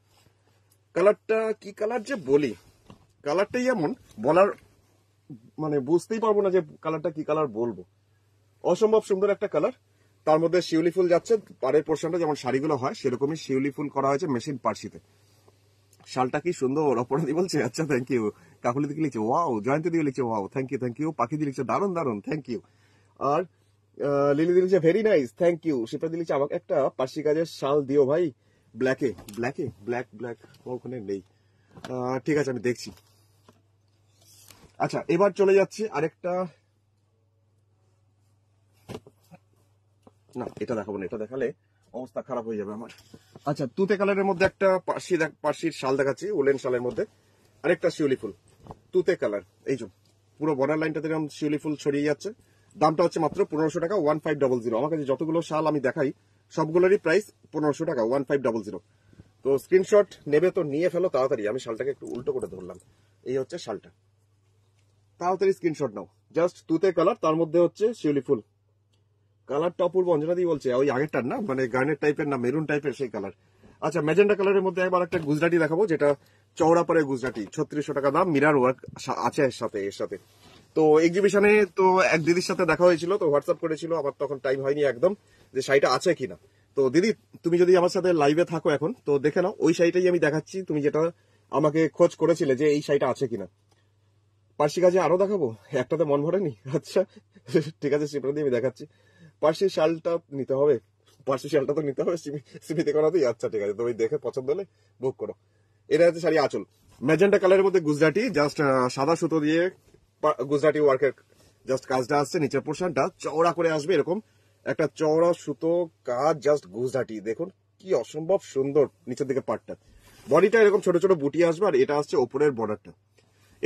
কালারটা কি কালার যে বলি কালারটাই এমন বলার মানে বুঝতেই পারবো না যে কালারটা কি কালার বলবো অসম্ভব সুন্দর একটা কালার তার মধ্যে শিউলি ফুল যাচ্ছে পাড়ের পোর্শনটা যেমন শাড়িগুলো হয় সেরকমই শিউলি ফুল করা হয়েছে মেশিন পার্সিতে শালটা কি সুন্দর অপরাধী বলছে আচ্ছা থ্যাংক ইউ কাকুলি দিকে লিখছে ওয়াও জয়ন্তী দিকে লিখছে wow thank you thank you পাখি দিয়ে লিখছে দারুন দারুন থ্যাংক ইউ আর লিলি দিলি লিখছে very nice thank you Shipra লিখছে আমাকে একটা পার্সি কাজের শাল দিও ভাই ব্ল্যাকে ব্ল্যাকে ব্ল্যাক ব্ল্যাক ওখানে নেই ঠিক আছে আমি দেখছি আচ্ছা এবার চলে যাচ্ছি আরেকটা না এটা দেখাবো না এটা দেখালে অবস্থা খারাপ হয়ে যাবে আমার আচ্ছা তুতে কালারের মধ্যে একটা পার্সি পার্সির শাল দেখাচ্ছি উলেন শালের মধ্যে আরেকটা শিউলি ফুল তুতে কালার এই যে পুরো বর্ডার লাইনটাতে দেখলাম শিউলি ফুল ছড়িয়ে যাচ্ছে দামটা হচ্ছে মাত্র পনেরোশো টাকা ওয়ান ফাইভ ডবল জিরো আমার কাছে যতগুলো শাল আমি দেখাই সবগুলোরই প্রাইস পনেরোশো টাকা ওয়ান ফাইভ ডবল জিরো তো স্ক্রিনশট নেবে তো নিয়ে ফেলো তাড়াতাড়ি আমি শালটাকে একটু উল্টো করে ধরলাম এই হচ্ছে শালটা তাড়াতাড়ি স্ক্রিনশট নাও জাস্ট তুতে কালার তার মধ্যে হচ্ছে শিউলি ফুল কালারটা অপূর্ব অঞ্জনা দিয়ে বলছে ওই আগেরটার না মানে গার্নেট টাইপের না মেরুন টাইপের সেই কালার আচ্ছা ম্যাজেন্ডা কালারের মধ্যে একবার একটা গুজরাটি দেখাবো যেটা চৌরাপাড়ে গুজরাটি ছত্রিশশো টাকা দাম মিরার ওয়ার্ক আছে এর সাথে এর সাথে তো এক্সিবিশনে তো এক দিদির সাথে দেখা হয়েছিল তো হোয়াটসঅ্যাপ করেছিল আমার তখন টাইম হয়নি একদম যে শাড়িটা আছে কিনা তো দিদি তুমি যদি আমার সাথে লাইভে থাকো এখন তো দেখে নাও ওই শাড়িটাই আমি দেখাচ্ছি তুমি যেটা আমাকে খোঁজ করেছিলে যে এই শাড়িটা আছে কিনা পার্সি গাছে আরও দেখাবো একটাতে মন ভরেনি আচ্ছা ঠিক আছে সেটা দিয়ে আমি দেখাচ্ছি পার্সি শালটা নিতে হবে পার্সি শালটা তো নিতে হবে সিমিতে করাতেই আচ্ছা ঠিক আছে তুমি দেখে পছন্দ হলে বুক করো এটা হচ্ছে শাড়ি আচল ম্যাজেন্টা কালারের মধ্যে গুজরাটি জাস্ট সাদা সুতো দিয়ে গুজরাটি ওয়ার্কের জাস্ট কাজটা আসছে নিচের পোর্শনটা চওড়া করে আসবে এরকম একটা চওড়া সুতো কাজ জাস্ট গুজরাটি দেখুন কি অসম্ভব সুন্দর নিচের দিকে পাটটা বডিটা এরকম ছোট ছোট বুটি আসবে আর এটা আসছে ওপরের বর্ডারটা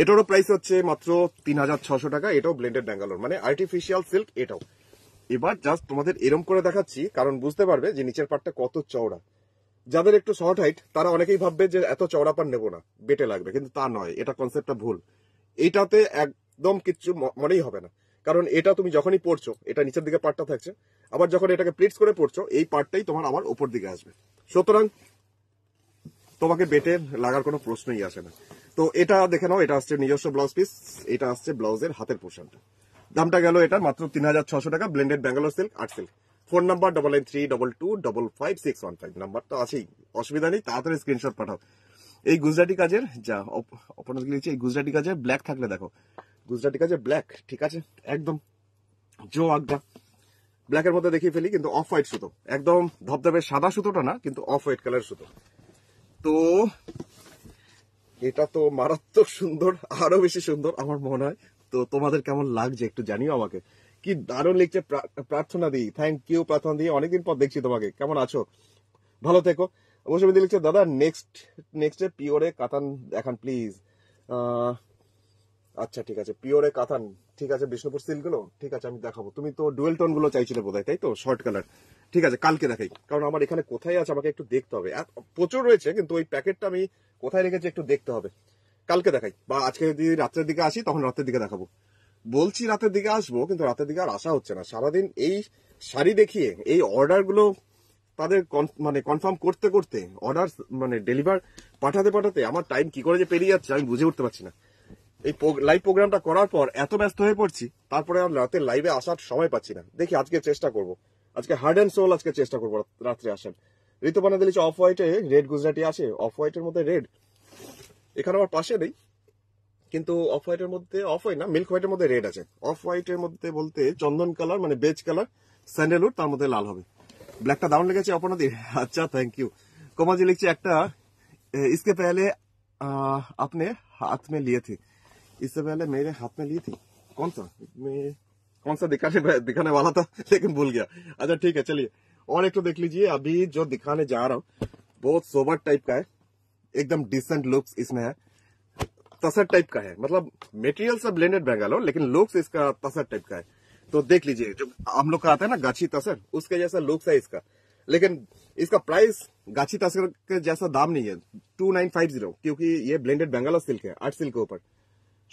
এটারও প্রাইস হচ্ছে মাত্র তিন হাজার ছশো টাকা এটাও ব্লেন্ডেড ব্যাঙ্গালোর মানে আর্টিফিশিয়াল সিল্ক এটাও এবার জাস্ট তোমাদের এরম করে দেখাচ্ছি কারণ বুঝতে পারবে যে নিচের পাটটা কত চওড়া যাদের একটু শর্ট হাইট তারা অনেকেই ভাববে যে এত চওড়া পার নেবো না বেটে লাগবে কিন্তু তা নয় এটা কনসেপ্টটা ভুল এটাতে একদম কিচ্ছু মনেই হবে না কারণ এটা তুমি যখনই পড়ছো এটা নিচের দিকে পাটটা থাকছে আবার যখন এটাকে প্লিটস করে পড়ছো এই পাটটাই তোমার আবার ওপর দিকে আসবে সুতরাং তোমাকে বেটে লাগার কোনো প্রশ্নই আসে না তো এটা দেখে নাও এটা আসছে নিজস্ব ব্লাউজ পিস এটা আসছে ব্লাউজের হাতের পোর্শনটা দামটা গেল এটা মাত্র তিন হাজার ছশো টাকা blended Bangalore silk art silk phone number double nine three double two double five six one five number তো আছেই অসুবিধা নেই তাড়াতাড়ি স্ক্রিনশট পাঠাও এই গুজরাটি কাজের যা অপনার লিখেছে এই গুজরাটি কাজের ব্ল্যাক থাকলে দেখো গুজরাটি কাজের ব্ল্যাক ঠিক আছে একদম জো আগডা ব্ল্যাকের মধ্যে দেখিয়ে ফেলি কিন্তু অফ হোয়াইট সুতো একদম ধবধবে সাদা সুতোটা না কিন্তু অফ হোয়াইট কালার সুতো তো এটা তো মারাত্মক সুন্দর আরো বেশি সুন্দর আমার মনে হয় তো তোমাদের কেমন লাগছে একটু জানিও আমাকে কি দারুণ লিখছে প্রার্থনা দি থ্যাংক ইউ প্রার্থনা দিয়ে অনেকদিন পর দেখছি তোমাকে কেমন আছো ভালো থেকো মৌসুমিদি লিখছে দাদা নেক্সট নেক্সটে পিওরে কাতান দেখান প্লিজ আচ্ছা ঠিক আছে পিওরে কাতান ঠিক আছে বিষ্ণুপুর সিলগুলো ঠিক আছে আমি দেখাবো তুমি তো ডুয়েল গুলো চাইছিলে বোধহয় তাই তো শর্ট কালার ঠিক আছে কালকে দেখাই কারণ আমার এখানে কোথায় আছে আমাকে একটু দেখতে হবে প্রচুর রয়েছে কিন্তু ওই প্যাকেটটা আমি কোথায় রেখেছি একটু দেখতে হবে কালকে দেখাই বা আজকে যদি রাত্রের দিকে আসি তখন রাতের দিকে দেখাবো বলছি রাতের দিকে আসবো কিন্তু রাতের দিকে আর আসা হচ্ছে না সারাদিন এই শাড়ি দেখিয়ে এই অর্ডারগুলো তাদের মানে কনফার্ম করতে করতে অর্ডার মানে ডেলিভার পাঠাতে পাঠাতে আমার টাইম কি করে যে পেরিয়ে যাচ্ছে আমি বুঝে উঠতে পারছি না এই লাইভ প্রোগ্রামটা করার পর এত ব্যস্ত হয়ে পড়ছি তারপরে আর রাতে লাইভে আসার সময় পাচ্ছি না দেখি আজকে চেষ্টা করব আজকে হার্ড অ্যান্ড সোল আজকে চেষ্টা করবো রাত্রে আসেন ঋতুপানা দিলিছে অফ হোয়াইটে রেড গুজরাটি আছে অফ হোয়াইটের মধ্যে রেড এখানে আমার পাশে নেই কিন্তু অফ হোয়াইটের মধ্যে অফ হোয়াইট না মিল্ক হোয়াইটের মধ্যে রেড আছে অফ হোয়াইটের মধ্যে বলতে চন্দন কালার মানে বেজ কালার স্যান্ডেলউড তার মধ্যে লাল হবে ব্ল্যাকটা দারুণ লেগেছে অপনাদি আচ্ছা থ্যাংক ইউ কোমাজি লিখছে একটা ইসকে পেলে আপনি হাত মে লিয়ে থি ইসকে পেলে मेरे হাত মে লিয়ে থি कौन सा कौन सा दिखाने दिखाने वाला था लेकिन भूल गया अच्छा ठीक है चलिए और एक तो देख लीजिए अभी जो दिखाने जा रहा हूँ बहुत सोबर टाइप का है एकदम डिसेंट लुक्स इसमें है तसर टाइप का है मतलब मेटेरियल सब ब्लेंडेड बैंगल लेकिन लुक्स इसका तसर टाइप का है तो देख लीजिए जो हम लोग का आता है ना गाछी तसर उसके जैसा लुक्स है इसका लेकिन इसका प्राइस गाछी तसर के जैसा दाम नहीं है टू नाइन फाइव जीरो क्योंकि ये ब्लेंडेड बेंगालो सिल्क है आठ सिल्क के ऊपर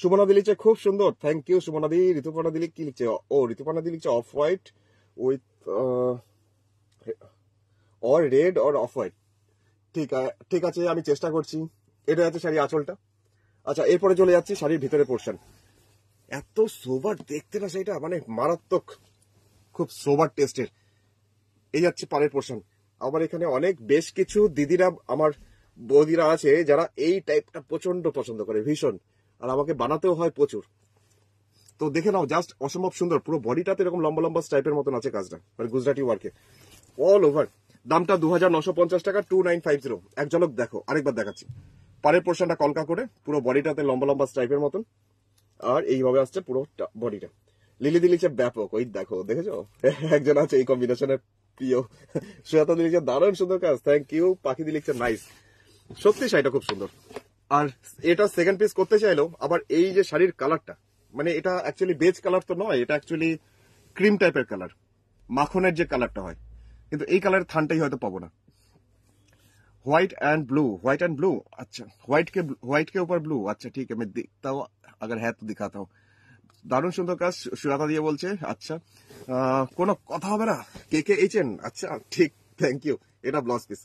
সুমনা দি লিখছে খুব সুন্দর থ্যাংক ইউ সুমনাদি দি ঋতুপর্ণা কি লিখছে ও ঋতুপর্ণা দি লিখছে off white with or red or off white ঠিক ঠিক আছে আমি চেষ্টা করছি এটা হচ্ছে শাড়ি আঁচলটা আচ্ছা এরপরে চলে যাচ্ছি শাড়ির ভিতরে পোর্শন এত সোবার দেখতে না সেটা মানে মারাত্মক খুব সোবার টেস্টের এই যাচ্ছে পাড়ের পোর্শন আমার এখানে অনেক বেশ কিছু দিদিরা আমার বৌদিরা আছে যারা এই টাইপটা প্রচন্ড পছন্দ করে ভীষণ আর আমাকে বানাতেও হয় প্রচুর তো দেখে নাও জাস্ট অসম্ভব সুন্দর পুরো বডিটাতে এরকম লম্বা লম্বা টাইপের মতন আছে কাজটা মানে গুজরাটি ওয়ার্কে অল ওভার দামটা দু নশো পঞ্চাশ টাকা টু নাইন ফাইভ জিরো এক ঝলক দেখো আরেকবার দেখাচ্ছি পারের পোর্শনটা কলকা করে পুরো বডিটাতে লম্বা লম্বা টাইপের মতন আর এইভাবে আসছে পুরো বডিটা লিলি দিলিচে ব্যাপক ওই দেখো দেখেছো একজন আছে এই কম্বিনেশনের প্রিয় সুয়াত দিলিচে দারুণ সুন্দর কাজ থ্যাংক ইউ পাখি দিলিচে নাইস সত্যি শাড়িটা খুব সুন্দর আর এটা সেকেন্ড পিস করতে চাইলেও আবার এই যে শাড়ির কালারটা মানে এটা অ্যাকচুয়ালি বেজ কালার তো নয় এটা অ্যাকচুয়ালি ক্রিম টাইপের কালার মাখনের যে কালারটা হয় কিন্তু এই কালারের থানটাই হয়তো পাবো না white and blue white and blue আচ্ছা হোয়াইটকে হোয়াইটকে উপর ব্লু আচ্ছা ঠিক আমি ठीक है হ্যাঁ তো हूँ দারুণ সুন্দর কাজ সুরাতা দিয়ে বলছে আচ্ছা কোনো কথা হবে না কে কে এইচেন আচ্ছা ঠিক থ্যাংক ইউ এটা ব্লাউজ পিস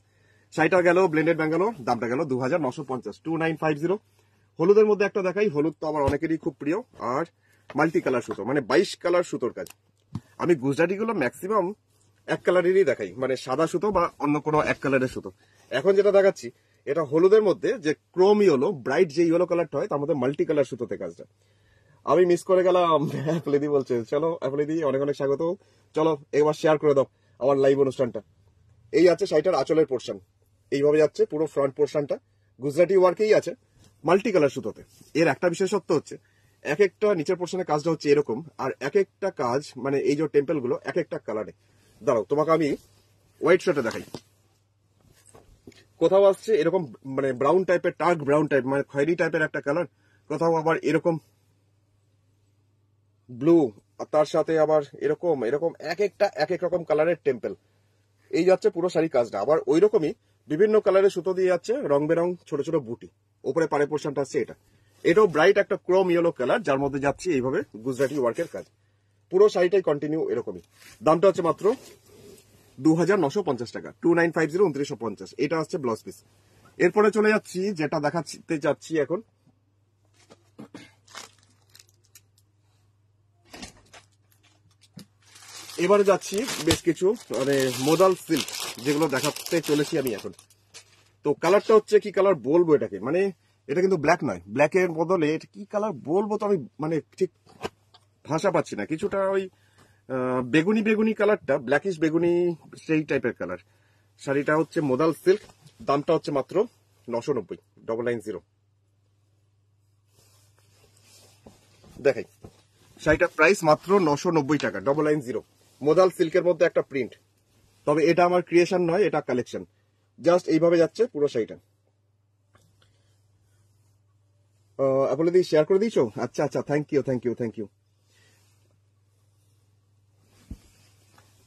শাড়িটা গেল ব্লেন্ডেড ব্যাঙ্গালোর দামটা গেল দু হাজার নশো পঞ্চাশ টু নাইন ফাইভ জিরো হলুদের মধ্যে একটা দেখাই হলুদ তো আমার অনেকেরই খুব প্রিয় আর মাল্টি কালার সুতো মানে বাইশ কালার সুতোর কাজ আমি গুজরাটিগুলো ম্যাক্সিমাম এক কালারেরই দেখাই মানে সাদা সুতো বা অন্য কোনো এক কালারের সুতো এখন যেটা দেখাচ্ছি এটা হলুদের মধ্যে যে ক্রোম ইয়েলো ব্রাইট যে ইয়েলো কালারটা হয় তার মধ্যে মাল্টি কালার সুতোতে কাজটা আমি মিস করে গেলাম অ্যাপলেদি বলছে চলো অ্যাপলেদি অনেক অনেক স্বাগত চলো এবার শেয়ার করে দাও আমার লাইভ অনুষ্ঠানটা এই আছে সাইটার আঁচলের পোর্শন এইভাবে যাচ্ছে পুরো ফ্রন্ট পোর্শনটা গুজরাটি ওয়ার্কেই আছে মাল্টি কালার সুতোতে এর একটা বিশেষত্ব হচ্ছে এক একটা নিচের পোর্শনের কাজটা হচ্ছে এরকম আর এক একটা কাজ মানে এই যে টেম্পেল গুলো এক একটা কালারে দাঁড়াও তোমাকে আমি হোয়াইট শার্টে দেখাই কোথাও আসছে এরকম মানে ব্রাউন টাইপের টার্ক ব্রাউন টাইপ মানে খয়েরি টাইপের একটা কালার কোথাও আবার এরকম ব্লু তার সাথে আবার এরকম এরকম এক একটা এক এক রকম কালারের টেম্পেল এই যাচ্ছে পুরো শাড়ি কাজটা আবার ওই রকমই বিভিন্ন কালারের সুতো দিয়ে যাচ্ছে রং বেরং ছোট ছোট বুটি ওপরে পারে পোর্শনটা আছে এটা এটাও ব্রাইট একটা ক্রোম ইয়েলো কালার যার মধ্যে যাচ্ছে এইভাবে গুজরাটি ওয়ার্কের কাজ পুরো শাড়িটাই কন্টিনিউ এরকমই দামটা হচ্ছে মাত্র দু হাজার নশো পঞ্চাশ টাকা টু নাইন ফাইভ জিরো উনত্রিশশো পঞ্চাশ এটা হচ্ছে ব্লাউজ পিস এরপরে চলে যাচ্ছি যেটা দেখাতে চাচ্ছি এখন এবারে যাচ্ছি বেশ কিছু মানে মোদাল সিল্ক যেগুলো দেখাতে চলেছি আমি এখন তো কালারটা হচ্ছে কি কালার বলবো এটাকে মানে এটা কিন্তু ব্ল্যাক নয় ব্ল্যাকের বদলে এটা কি কালার বলবো তো আমি মানে ঠিক ভাষা পাচ্ছি না কিছুটা ওই বেগুনি বেগুনি কালারটা ব্ল্যাকিশ বেগুনি সেই টাইপের কালার শাড়িটা হচ্ছে মোদাল সিল্ক দামটা হচ্ছে মাত্র নশো নব্বই ডবল নাইন জিরো দেখাই শাড়িটার প্রাইস মাত্র নশো নব্বই টাকা ডবল নাইন জিরো মোদাল সিল্কের মধ্যে একটা প্রিন্ট তবে এটা আমার ক্রিয়েশন নয় এটা কালেকশন জাস্ট এইভাবে যাচ্ছে পুরো শাড়িটা আপনি দিদি শেয়ার করে দিয়েছো আচ্ছা আচ্ছা thank you thank you thank you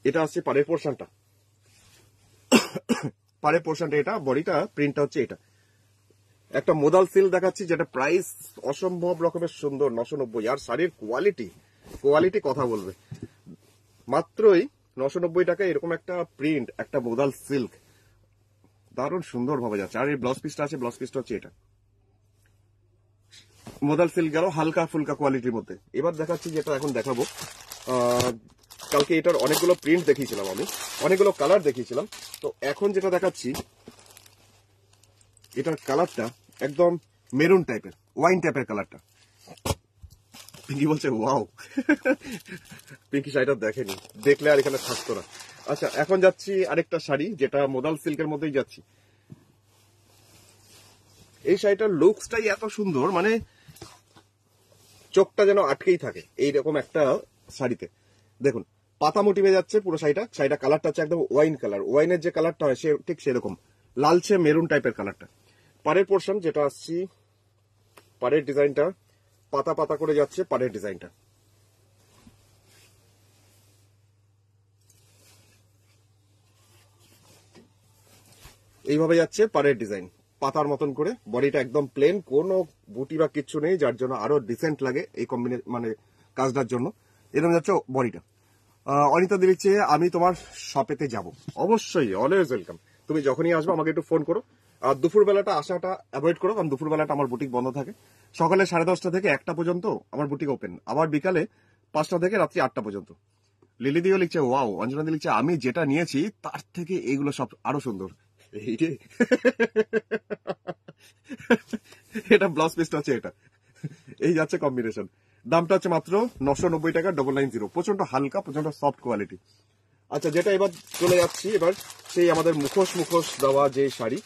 এটা আসছে পাড়ের পোর্শনটা পাড়ের পোর্শনটা এটা বডিটা প্রিন্টটা হচ্ছে এটা একটা মোদাল সিল দেখাচ্ছি যেটা প্রাইস অসম্ভব রকমের সুন্দর নশো নব্বই আর শাড়ির কোয়ালিটি কোয়ালিটি কথা বলবে মাত্রই নশো নব্বই টাকায় এরকম একটা প্রিন্ট একটা মোদাল সিল্ক দারুণ সুন্দর ভাবে যাচ্ছে আর এই ব্লাউজ পিসটা আছে ব্লাউজ পিসটা হচ্ছে এটা মোদাল সিল্ক গেল হালকা ফুলকা কোয়ালিটির মধ্যে এবার দেখাচ্ছি যেটা এখন দেখাবো কালকে এটার অনেকগুলো প্রিন্ট দেখিয়েছিলাম আমি অনেকগুলো কালার দেখিয়েছিলাম তো এখন যেটা দেখাচ্ছি এটার কালারটা একদম মেরুন টাইপের ওয়াইন টাইপের কালারটা পিঙ্কি বলছে ওয়াও পিঙ্কি শাড়িটা দেখেনি দেখলে আর এখানে থাকতো না আচ্ছা এখন যাচ্ছি আরেকটা শাড়ি যেটা মোদাল সিল্কের মধ্যেই যাচ্ছি এই শাড়িটার লুকসটাই এত সুন্দর মানে চোখটা যেন আটকেই থাকে এই রকম একটা শাড়িতে দেখুন পাতা মোটিভে যাচ্ছে পুরো শাড়িটা শাড়িটা কালারটা হচ্ছে একদম ওয়াইন কালার ওয়াইনের যে কালারটা হয় সে ঠিক সেরকম লালচে মেরুন টাইপের কালারটা পাড়ের পোর্শন যেটা আসছি পাড়ের ডিজাইনটা পাতা পাতা করে যাচ্ছে পাড়ের ডিজাইনটা এইভাবে যাচ্ছে পাড়ের ডিজাইন পাতার মতন করে বডিটা একদম প্লেন কোনো বুটি বা কিচ্ছু নেই যার জন্য আরো ডিসেন্ট লাগে এই কম্বিনেশন মানে কাজটার জন্য এরকম যাচ্ছে বডিটা অনিতা দিদির চেয়ে আমি তোমার শপেতে যাব অবশ্যই অলওয়েজ ওয়েলকাম তুমি যখনই আসবে আমাকে একটু ফোন করো আর দুপুরবেলাটা আসাটা অ্যাভয়েড করো কারণ দুপুরবেলাটা আমার বুটিক বন্ধ থাকে সকালে সাড়ে দশটা থেকে একটা পর্যন্ত আমার বুটিক ওপেন আবার বিকালে পাঁচটা থেকে রাত্রি আটটা পর্যন্ত লিলি দিও লিখছে ওয়াও অঞ্জনা দিয়ে লিখছে আমি যেটা নিয়েছি তার থেকে এইগুলো সব আরো সুন্দর এটা ব্লাউজ পিসটা আছে এটা এই যাচ্ছে কম্বিনেশন দামটা হচ্ছে মাত্র নশো নব্বই টাকা ডবল নাইন জিরো প্রচন্ড হালকা প্রচন্ড সফট কোয়ালিটি আচ্ছা যেটা এবার চলে যাচ্ছি এবার সেই আমাদের মুখোশ মুখোশ দেওয়া যে শাড়ি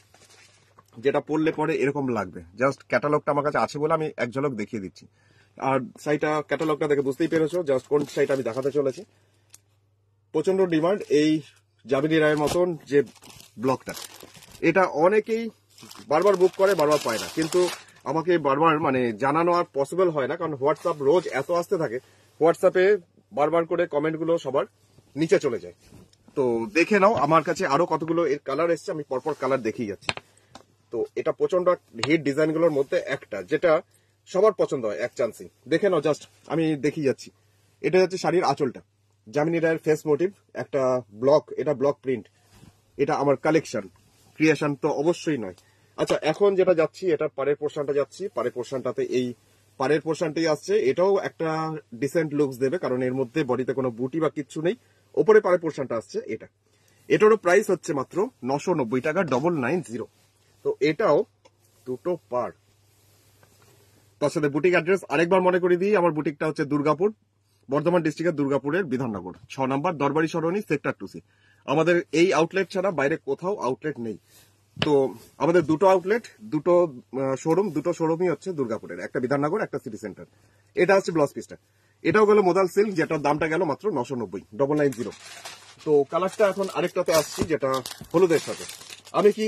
যেটা পড়লে পরে এরকম লাগবে জাস্ট ক্যাটালগটা আমার কাছে আছে বলে আমি এক ঝলক দেখিয়ে দিচ্ছি আর সাইটটা ক্যাটালগটা দেখে বুঝতেই পেরেছো জাস্ট কোন সাইট আমি দেখাতে চলেছি প্রচন্ড ডিমান্ড এই জাবিনী রায়ের মতন যে ব্লকটা এটা অনেকেই বারবার বুক করে বারবার পায় না কিন্তু আমাকে বারবার মানে জানানো আর পসিবল হয় না কারণ হোয়াটসঅ্যাপ রোজ এত আসতে থাকে হোয়াটসঅ্যাপে বারবার করে কমেন্টগুলো সবার নিচে চলে যায় তো দেখে নাও আমার কাছে আরো কতগুলো এর কালার এসছে আমি পরপর কালার দেখিয়ে যাচ্ছি তো এটা প্রচন্ড হিট ডিজাইনগুলোর মধ্যে একটা যেটা সবার পছন্দ হয় এক চান্সই দেখে নাও জাস্ট আমি দেখি যাচ্ছি এটা যাচ্ছে শাড়ির আঁচলটা জামিনী রায়ের ফেস মোটিভ একটা ব্লক এটা ব্লক প্রিন্ট এটা আমার কালেকশন ক্রিয়েশন তো অবশ্যই নয় আচ্ছা এখন যেটা যাচ্ছি এটা পাড়ের পোর্শনটা যাচ্ছি পাড়ের পোর্শনটাতে এই পাড়ের পোর্শনটাই আসছে এটাও একটা ডিসেন্ট লুকস দেবে কারণ এর মধ্যে বডিতে কোনো বুটি বা কিচ্ছু নেই ওপরে পাড়ের পোর্শনটা আসছে এটা এটারও প্রাইস হচ্ছে মাত্র নশো টাকা ডবল নাইন জিরো তো এটাও দুটো পার তার সাথে বুটিক অ্যাড্রেস আরেকবার মনে করে দিই আমার বুটিকটা হচ্ছে দুর্গাপুর বর্ধমান ডিস্ট্রিক্টের দুর্গাপুরের বিধাননগর ছ নম্বর Darbari Sarani sector two C আমাদের এই আউটলেট ছাড়া বাইরে কোথাও আউটলেট নেই তো আমাদের দুটো আউটলেট দুটো শোরুম দুটো শোরুমই হচ্ছে দুর্গাপুরের একটা বিধাননগর একটা সিটি সেন্টার এটা হচ্ছে ব্লাউজ পিসটা এটাও গেল মোদাল সিল্ক যেটার দামটা গেল মাত্র নশো নব্বই ডবল নাইন জিরো তো কালারটা এখন আরেকটাতে আসছি যেটা হলুদের সাথে আমি কি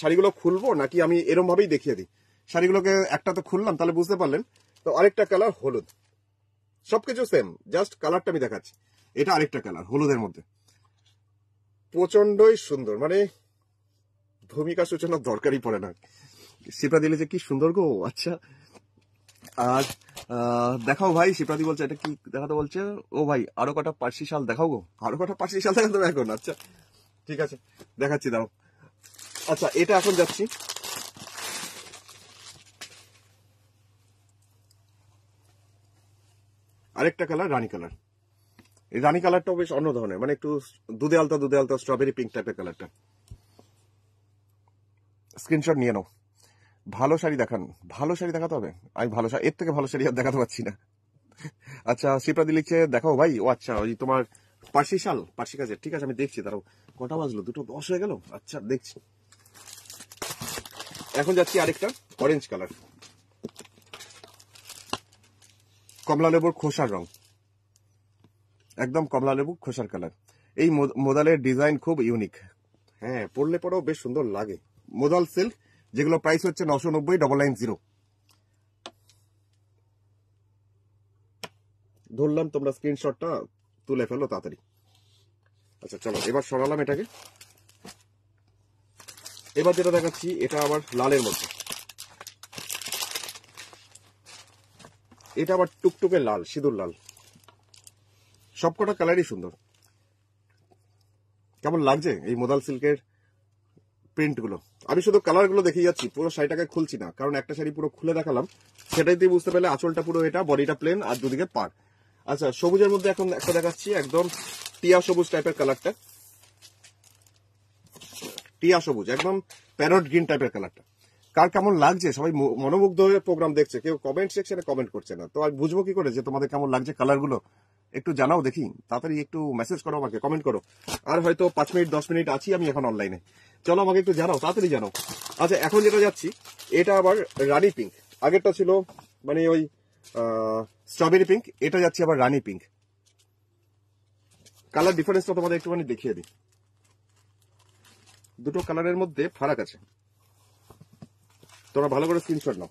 শাড়িগুলো খুলবো নাকি আমি এরম ভাবেই দেখিয়ে দিই শাড়িগুলোকে একটা তো খুললাম তাহলে বুঝতে পারলেন তো আরেকটা কালার হলুদ সবকিছু সেম জাস্ট কালারটা আমি দেখাচ্ছি এটা আরেকটা কালার হলুদের মধ্যে প্রচন্ডই সুন্দর মানে ভূমিকা সূচনা দরকারই পড়ে না শিপ্রা দিলে যে কি সুন্দর গো আচ্ছা আর দেখাও ভাই শিপ্রাদি বলছে এটা কি দেখাতে বলছে ও ভাই আরো কটা পার্সি শাল দেখাও গো আরো কটা পার্সি শাল দেখাতে এখন আচ্ছা ঠিক আছে দেখাচ্ছি দাও আচ্ছা এটা এখন যাচ্ছি আরেকটা কালার রানী কালার এই রানী কালারটাও বেশ অন্য ধরনের মানে একটু দুধে আলতা দুধে আলতা স্ট্রবেরি পিঙ্ক টাইপের কালারটা স্ক্রিনশট নিয়ে নাও ভালো শাড়ি দেখান ভালো শাড়ি দেখাতে হবে আমি ভালো শাড়ি এর থেকে ভালো শাড়ি আর দেখাতে পারছি না আচ্ছা শিপ্রাদি লিখছে দেখাও ভাই ও আচ্ছা ওই তোমার পার্সি শাল পার্সি কাজের ঠিক আছে আমি দেখছি তারাও কটা বাজলো দুটো দশ হয়ে গেল আচ্ছা দেখছি এখন যাচ্ছি আরেকটা অরেঞ্জ কালার কমলা লেবুর খোসার রং একদম কমলা লেবু খোসার কালার এই মোদালের ডিজাইন খুব ইউনিক হ্যাঁ পড়লে পরেও বেশ সুন্দর লাগে মোদাল সিল্ক যেগুলো প্রাইস হচ্ছে নশো নব্বই ডবল নাইন জিরো ধরলাম তোমরা স্ক্রিনশটটা তুলে ফেলো তাড়াতাড়ি আচ্ছা চলো এবার সরালাম এটাকে এবার যেটা দেখাচ্ছি এটা আবার লালের মধ্যে এটা আবার টুকটুকে লাল সিঁদুর লাল সবকটা কালারই সুন্দর কেমন লাগছে এই মোদাল সিল্কের প্রিন্টগুলো আমি শুধু কালারগুলো দেখিয়ে যাচ্ছি পুরো শাড়িটাকে খুলছি না কারণ একটা শাড়ি পুরো খুলে দেখালাম সেটাই দিয়ে বুঝতে পারলে আঁচলটা পুরো এটা বডিটা প্লেন আর দুদিকে পার আচ্ছা সবুজের মধ্যে এখন একটা দেখাচ্ছি একদম টিয়া সবুজ টাইপের কালারটা টিয়া সবুজ একদম প্যারট গ্রিন টাইপের কালারটা কার কেমন লাগছে সবাই মনোমুগ্ধ হয়ে প্রোগ্রাম দেখছে কেউ কমেন্ট সেকশনে কমেন্ট করছে না তো আর বুঝবো কি করে যে তোমাদের কেমন লাগছে কালারগুলো একটু জানাও দেখি তাড়াতাড়ি একটু মেসেজ করো আমাকে কমেন্ট করো আর হয়তো পাঁচ মিনিট দশ মিনিট আছি আমি এখন অনলাইনে চলো আমাকে একটু জানাও তাড়াতাড়ি জানাও আচ্ছা এখন যেটা যাচ্ছি এটা আবার রানি পিঙ্ক আগেরটা ছিল মানে ওই স্ট্রবেরি পিঙ্ক এটা যাচ্ছে আবার রানি পিঙ্ক কালার ডিফারেন্সটা তোমাদের একটুখানি দেখিয়ে দিই দুটো কালারের মধ্যে ফারাক আছে তোমরা ভালো করে স্ক্রিনশট নাও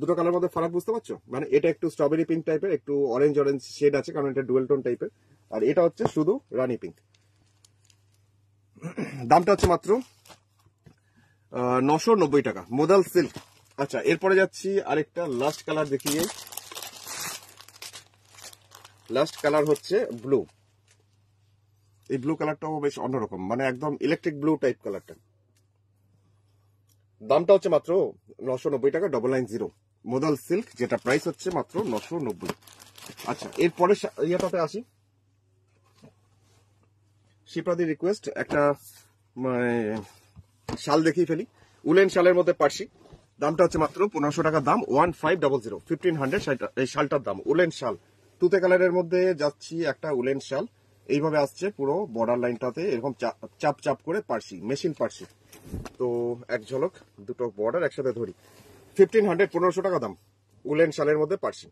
দুটো কালার মধ্যে ফারাক বুঝতে পারছো মানে এটা একটু স্ট্রবেরি পিঙ্ক টাইপের একটু অরেঞ্জ অরেঞ্জ শেড আছে কারণ এটা ডুয়েল টোন টাইপের আর এটা হচ্ছে শুধু রানি পিঙ্ক দামটা হচ্ছে মাত্র নশো নব্বই টাকা মোদাল সিল্ক আচ্ছা এরপরে যাচ্ছি আরেকটা লাস্ট কালার দেখিয়ে লাস্ট কালার হচ্ছে ব্লু এই ব্লু কালারটাও বেশ অন্যরকম মানে একদম ইলেকট্রিক ব্লু টাইপ কালারটা দামটা হচ্ছে মাত্র নশো নব্বই টাকা double nine zero modal silk যেটা প্রাইস হচ্ছে মাত্র নশো নব্বই আচ্ছা এরপরে ইয়েটাতে আসি শিপ্রাদি রিকোয়েস্ট একটা মানে, শাল দেখিয়ে ফেলি উলেন শালের মধ্যে পার্সি দামটা হচ্ছে মাত্র পনেরোশো টাকা দাম one five double zero fifteen hundred এই শালটার দাম উলেন শাল তুতে কালারের মধ্যে যাচ্ছি একটা উলেন শাল এইভাবে আসছে পুরো বর্ডার লাইনটাতে এরকম চাপ চাপ করে পারছি মেশিন পারছি তো এক ঝলক দুটো বর্ডার একসাথে ধরি ফিফটিন হান্ড্রেড পনেরোশো টাকা দাম উলেন শালের মধ্যে পারছি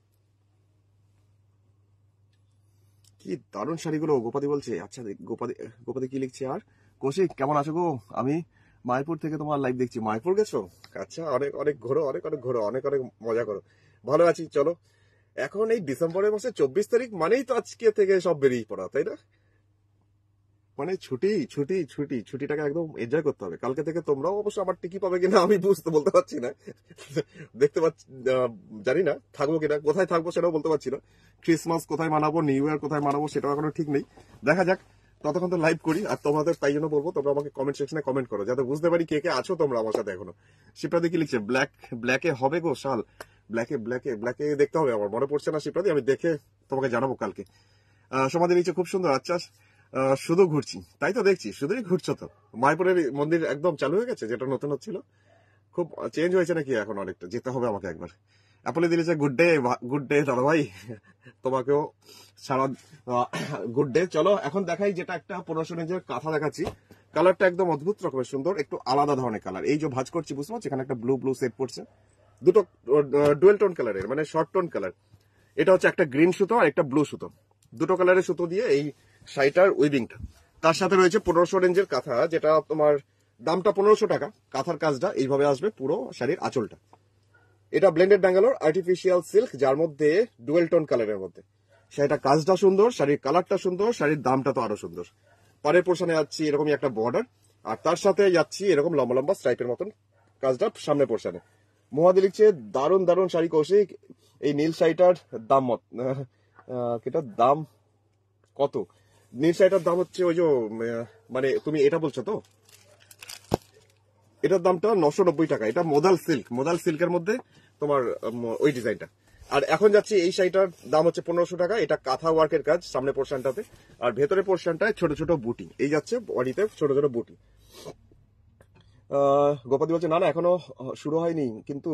কি দারুণ শাড়িগুলো গোপাদি বলছে আচ্ছা গোপাদি গোপাদি কি লিখছে আর কৌশিক কেমন আছো গো আমি মায়াপুর থেকে তোমার লাইভ দেখছি মায়াপুর গেছো আচ্ছা অনেক অনেক ঘোরো অনেক অনেক ঘোরো অনেক অনেক মজা করো ভালো আছি চলো এখন এই ডিসেম্বরের মাসে চব্বিশ তারিখ মানেই তো আজকে থেকে সব বেরিয়ে পড়া তাই না মানে ছুটি ছুটি ছুটি ছুটিটাকে একদম এনজয় করতে হবে কালকে থেকে তোমরাও অবশ্য আমার টিকি পাবে কিনা আমি বুঝতে বলতে পারছি না দেখতে পাচ্ছি জানি না থাকবো কিনা কোথায় থাকবো সেটাও বলতে পারছি না ক্রিসমাস কোথায় মানাবো নিউ ইয়ার কোথায় মানাবো সেটাও এখনো ঠিক নেই দেখা যাক ততক্ষণ তো লাইভ করি আর তোমাদের তাই জন্য বলবো তোমরা আমাকে কমেন্ট সেকশনে কমেন্ট করো যাতে বুঝতে পারি কে কে আছো তোমরা আমার সাথে এখনো সেটা কি লিখছে ব্ল্যাক ব্ল্যাকে হবে গো শাল ব্ল্যাকে ব্ল্যাকে ব্ল্যাকে দেখতে হবে আমার মনে পড়ছে না শিপ্রাদি আমি দেখে তোমাকে জানাবো কালকে সমাধি নিচে খুব সুন্দর আচ্ছা শুধু ঘুরছি তাই তো দেখছি শুধুই ঘুরছো তো মায়াপুরের মন্দির একদম চালু হয়ে গেছে যেটা নতুন হচ্ছিল খুব চেঞ্জ হয়েছে নাকি এখন অনেকটা যেতে হবে আমাকে একবার অ্যাপলে দিলেছে গুড ডে গুড ডে দাদা ভাই তোমাকেও সারা গুড ডে চলো এখন দেখাই যেটা একটা পনেরোশো যে কাঁথা দেখাচ্ছি কালারটা একদম অদ্ভুত রকমের সুন্দর একটু আলাদা ধরনের কালার এই যে ভাজ করছি বুঝতে পারছি এখানে একটা ব্লু ব্লু সেট পড়ছে দুটো ডুয়েল টোন কালারের মানে শর্ট টোন কালার এটা হচ্ছে একটা গ্রিন সুতো আর একটা ব্লু সুতো দুটো কালারের সুতো দিয়ে এই শাড়িটার উইভিংটা তার সাথে রয়েছে পনেরোশো রেঞ্জের কাঁথা যেটা তোমার দামটা পনেরোশো টাকা কাঁথার কাজটা এইভাবে আসবে পুরো শাড়ির আঁচলটা এটা ব্লেন্ডেড ব্যাঙ্গালোর আর্টিফিশিয়াল সিল্ক যার মধ্যে ডুয়েল টোন কালারের মধ্যে শাড়িটার কাজটা সুন্দর শাড়ির কালারটা সুন্দর শাড়ির দামটা তো আরো সুন্দর পরের পোর্শনে যাচ্ছি এরকমই একটা বর্ডার আর তার সাথে যাচ্ছি এরকম লম্বা লম্বা স্ট্রাইপের মতন কাজটা সামনে পোর্শনে মোহাদি লিখছে দারুণ দারুণ শাড়ি কৌশিক এই নীল শাড়িটার দাম মত এটার দাম কত নীল শাড়িটার দাম হচ্ছে ওই যে মানে তুমি এটা বলছো তো এটার দামটা নশো নব্বই টাকা এটা মোদাল সিল্ক মোদাল সিল্কের মধ্যে তোমার ওই ডিজাইনটা আর এখন যাচ্ছি এই শাড়িটার দাম হচ্ছে পনেরোশো টাকা এটা কাঁথা ওয়ার্কের কাজ সামনে পোর্শনটাতে আর ভেতরে পোর্শনটায় ছোট ছোট বুটি এই যাচ্ছে বডিতে ছোট ছোট বুটি গোপাদি বলছে না না এখনো শুরু হয়নি কিন্তু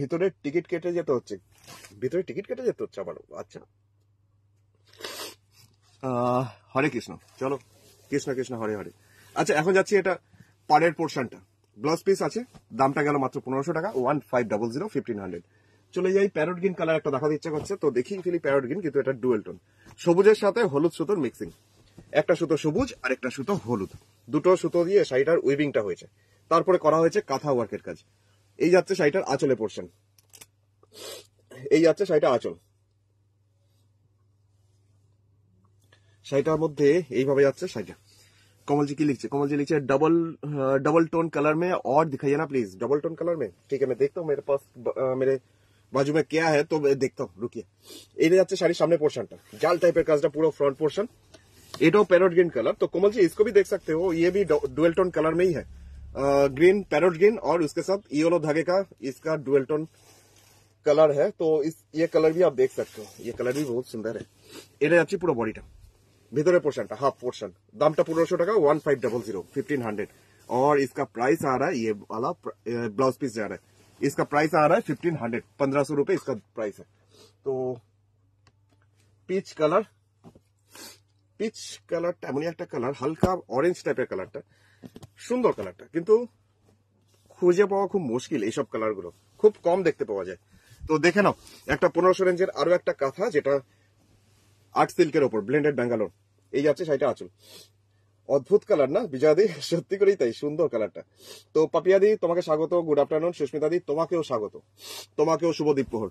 ভিতরে টিকিট কেটে যেতে হচ্ছে ভিতরে টিকিট কেটে যেতে হচ্ছে আবার আচ্ছা হরে কৃষ্ণ চলো কৃষ্ণ কৃষ্ণ হরে হরে আচ্ছা এখন যাচ্ছি এটা পাড়ের পোর্শনটা ব্লাউজ পিস আছে দামটা গেল মাত্র পনেরোশো টাকা one five double zero fifteen hundred চলে যাই প্যারট গ্রিন কালার একটা দেখাতে ইচ্ছা করছে তো দেখি ফেলি প্যারট গ্রিন কিন্তু এটা ডুয়েল টোন সবুজের সাথে হলুদ সুতোর মিক্সিং একটা সুতো সবুজ আর একটা সুতো হলুদ দুটো সুতো দিয়ে শাড়িটার উইভিংটা হয়েছে তারপরে করা হয়েছে কাঁথা ওয়ার্কের কাজ এই যাচ্ছে শাড়িটার আঁচলে পড়ছেন এই যাচ্ছে শাড়িটা আঁচল শাড়িটার মধ্যে এইভাবে যাচ্ছে শাড়িটা কমলজি কি লিখছে কমলজি লিখছে ডবল ডবল টোন কালার মে অর में না please double tone colour tone ঠিক আছে ठीक है मैं देखता हूँ मेरे पास आ, मेरे बाजू में क्या है तो যাচ্ছে শাড়ির সামনে পোর্শনটা জাল টাইপের কাজটা পুরো ফ্রন্ট পোর্শন एटो पैरोट ग्रीन कलर तो कोमल जी इसको भी देख सकते हो ये भी डुअल टोन कलर में ही है ग्रीन पैरोट ग्रीन और उसके साथ योलो धागे का इसका डुअल टोन कलर है तो इस ये कलर भी आप देख सकते हो ये कलर भी बहुत सुंदर है এটা যাচ্ছে पोर्शन বডিটা ভিতরে পোর্শনটা হাফ পোর্শন দামটা পনেরোশো টাকা one five double zero fifteen hundred और इसका प्राइस आ रहा है ये वाला ब्लाउज पीस जा रहा है इसका प्राइस आ रहा है फिफ्टीन हंड्रेड पंद्रह सौ रूपये इसका प्राइस है तो पीच कलर পিচ কালারটা এমনই একটা কালার হালকা অরেঞ্জ টাইপের কালারটা সুন্দর কালারটা কিন্তু খুঁজে পাওয়া খুব মুশকিল এইসব কালারগুলো খুব কম দেখতে পাওয়া যায় তো দেখে নাও একটা পনেরোশো রেঞ্জের আরো একটা কাঁথা যেটা আর্ট সিল্কের ওপর ব্লেন্ডেড ব্যাঙ্গালোর এই যাচ্ছে সাইটা আচল অদ্ভুত কালার না বিজয়াদি সত্যি করেই তাই সুন্দর কালারটা তো পাপিয়াদি তোমাকে স্বাগত গুড আফটারনুন সুস্মিতাদি তোমাকেও স্বাগত তোমাকেও শুভদীপ পোহর প্রহর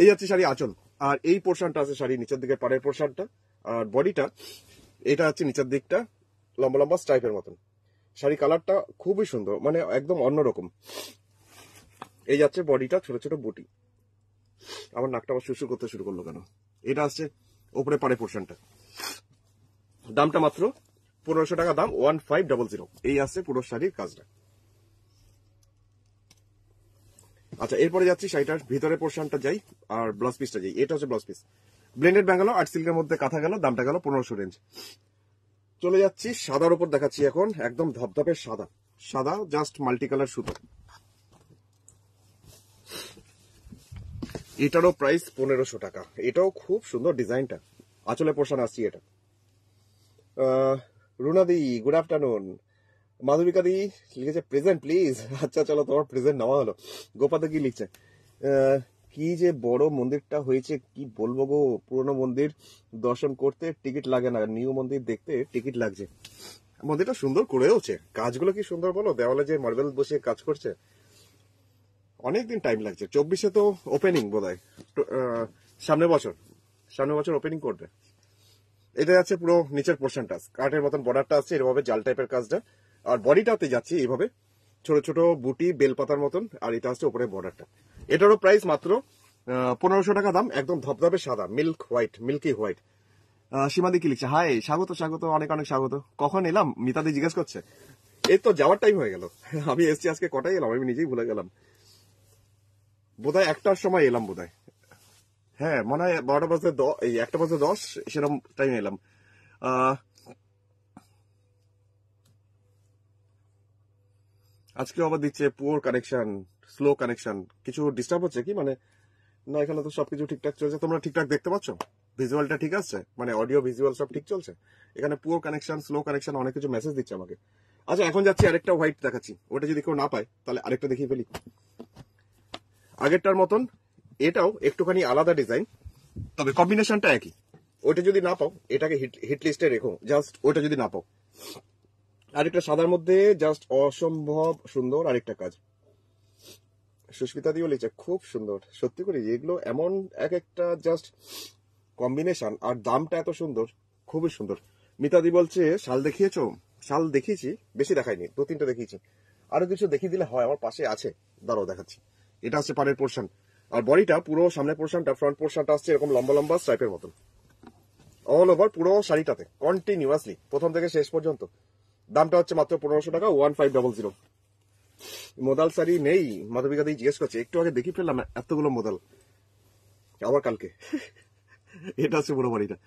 এই যাচ্ছে শাড়ি আচল আর এই পোর্শনটা আছে শাড়ি নিচের দিকে পাড়ের পোর্শনটা আর বডিটা এটা হচ্ছে নিচের দিকটা লম্বা লম্বা স্ট্রাইপের মতন শাড়ি কালারটা খুবই সুন্দর মানে একদম অন্যরকম এই যাচ্ছে বডিটা ছোট ছোট বটি আমার নাকটা আবার শুশু করতে শুরু করলো কেন এটা আসছে ওপরে পারে পোর্শনটা দামটা মাত্র পনেরোশো টাকা দাম ওয়ান ফাইভ ডাবল জিরো এই আসছে পুরো শাড়ির কাজটা আচ্ছা এরপরে যাচ্ছি শাড়িটার ভিতরে পোর্শনটা যাই আর ব্লাউজ পিসটা যাই এটা হচ্ছে ব্লাউজ পিস ব্লেন্ডেড ব্যাঙ্গালো আট সিল্কের মধ্যে কাঁথা গেল দামটা গেল পনেরোশো রেঞ্জ চলে যাচ্ছি সাদার উপর দেখাচ্ছি এখন একদম ধপধপে সাদা সাদা জাস্ট মাল্টি কালার সুতো এটারও প্রাইস পনেরোশো টাকা এটাও খুব সুন্দর ডিজাইনটা আচলে পোষণ আসছি এটা রুনাদি গুড আফটারনুন মাধবিকা দি লিখেছে প্রেজেন্ট প্লিজ আচ্ছা চলো তোমার প্রেজেন্ট নেওয়া হলো গোপাদা কি লিখছে কি যে বড় মন্দিরটা হয়েছে কি বলবো গো পুরনো মন্দির দর্শন করতে টিকিট লাগে না নিউ মন্দির দেখতে টিকিট লাগছে মন্দিরটা সুন্দর করেওছে কাজগুলো কি সুন্দর বলো দেওয়ালে যে মার্বেল বসিয়ে কাজ করছে অনেকদিন টাইম লাগছে চব্বিশে তো ওপেনিং বোধ হয় সামনে বছর সামনে বছর ওপেনিং করবে এটা যাচ্ছে পুরো নিচের পোর্শনটা কাঠের মতন বর্ডারটা আছে এরভাবে জাল টাইপের কাজটা আর বডিটাতে যাচ্ছে এইভাবে ছোট ছোট বুটি বেলপাতার মতন আর এটা আছে ওপরে বর্ডারটা এটারও প্রাইস মাত্র পনেরোশো টাকা দাম একদম ধপধপে সাদা মিল্ক হোয়াইট মিল্কি হোয়াইট সীমাদি কি লিখছে হাই স্বাগত স্বাগত অনেক অনেক স্বাগত কখন এলাম মিতাদি জিজ্ঞেস করছে এই তো যাওয়ার টাইম হয়ে গেল আমি এসছি আজকে কটাই এলাম আমি নিজেই ভুলে গেলাম বোধহয় একটার সময় এলাম বোধহয় হ্যাঁ মনে হয় বারোটা বাজে এই একটা বাজে দশ সেরকম টাইমে এলাম আজকে আবার দিচ্ছে পুয়ার কানেকশন স্লো কানেকশন কিছু ডিস্টার্ব হচ্ছে কি মানে না এখানে তো সবকিছু ঠিকঠাক চলছে তোমরা ঠিকঠাক দেখতে পাচ্ছ ভিজুয়ালটা ঠিক আছে মানে অডিও ভিজুয়াল সব ঠিক চলছে এখানে পুরো কানেকশন স্লো কানেকশন অনেক কিছু মেসেজ দিচ্ছে আমাকে আচ্ছা এখন যাচ্ছি আরেকটা হোয়াইট দেখাচ্ছি ওটা যদি কেউ না পায় তাহলে আরেকটা দেখিয়ে ফেলি আগেরটার মতন এটাও একটুখানি আলাদা ডিজাইন তবে কম্বিনেশনটা একই ওটা যদি না পাও এটাকে হিট লিস্টে রেখো জাস্ট ওটা যদি না পাও আরেকটা সাদার মধ্যে জাস্ট অসম্ভব সুন্দর আরেকটা কাজ সুস্মিতা দিও লিখছে খুব সুন্দর সত্যি করে এগুলো এমন এক একটা জাস্ট কম্বিনেশন আর দামটা এত সুন্দর খুবই সুন্দর মিতাদি বলছে শাল দেখিয়েছো শাল দেখিয়েছি বেশি দেখাইনি দু তিনটা দেখিয়েছি আরো কিছু দেখিয়ে দিলে হয় আমার পাশে আছে দাঁড়াও দেখাচ্ছি এটা হচ্ছে পানের পোর্শন আর বডিটা পুরো সামনের পোর্শনটা ফ্রন্ট পোর্শনটা আসছে এরকম লম্বা লম্বা স্ট্রাইপের মতন অল ওভার পুরো শাড়িটাতে কন্টিনিউয়াসলি প্রথম থেকে শেষ পর্যন্ত দামটা হচ্ছে মাত্র পনেরোশো টাকা ওয়ান ফাইভ ডবল জিরো মোদাল সারি নেই মাধবিকা দিয়ে জিজ্ঞেস করছে একটু আগে দেখি ফেললাম এতগুলো মোদাল আবার কালকে এটা হচ্ছে বড় বাড়িটা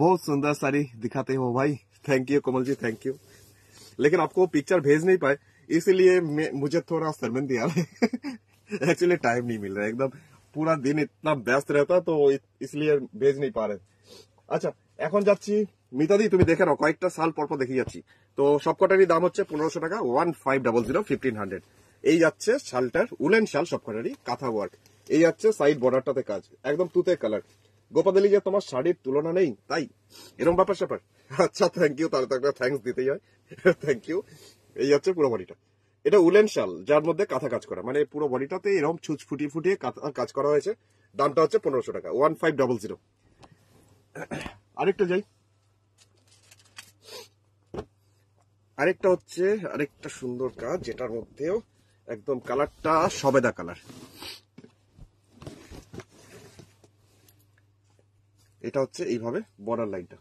बहुत सुंदर साड़ी दिखाते हो भाई thank you Kamal ji thank you लेकिन आपको पिक्चर भेज नहीं पाए इसीलिए मुझे थोड़ा शर्मिंदी आ एक्चुअली टाइम नहीं मिल रहा है एकदम पूरा दिन इतना व्यस्त रहता तो इसलिए भेज नहीं पा रहे আচ্ছা এখন যাচ্ছি মিতাদি তুমি দেখে নাও কয়েকটা সাল পরপর দেখে যাচ্ছি তো সবকটারই দাম হচ্ছে পনেরোশো টাকা one five double zero fifteen hundred এই যাচ্ছে শালটার উলেন শাল সবকটারই কাঁথা ওয়ার্ক এই যাচ্ছে সাইড বর্ডারটাতে কাজ একদম তুতে কালার গোপাদালি যে তোমার শাড়ির তুলনা নেই তাই এরকম ব্যাপার স্যাপার আচ্ছা থ্যাংক ইউ তাহলে তো একটা থ্যাংকস দিতেই হয় থ্যাংক ইউ এই হচ্ছে পুরো বডিটা এটা উলেন শাল যার মধ্যে কাঁথা কাজ করা মানে পুরো বডিটাতে এরকম ছুঁচ ফুটিয়ে ফুটিয়ে কাঁথা কাজ করা হয়েছে দামটা হচ্ছে পনেরোশো টাকা ওয়ান ফাইভ ডাবল জিরো আরেকটা যাই আরেকটা হচ্ছে আরেকটা সুন্দর কাজ যেটার মধ্যেও একদম কালারটা সবেদা কালার এটা হচ্ছে এইভাবে বর্ডার লাইনটা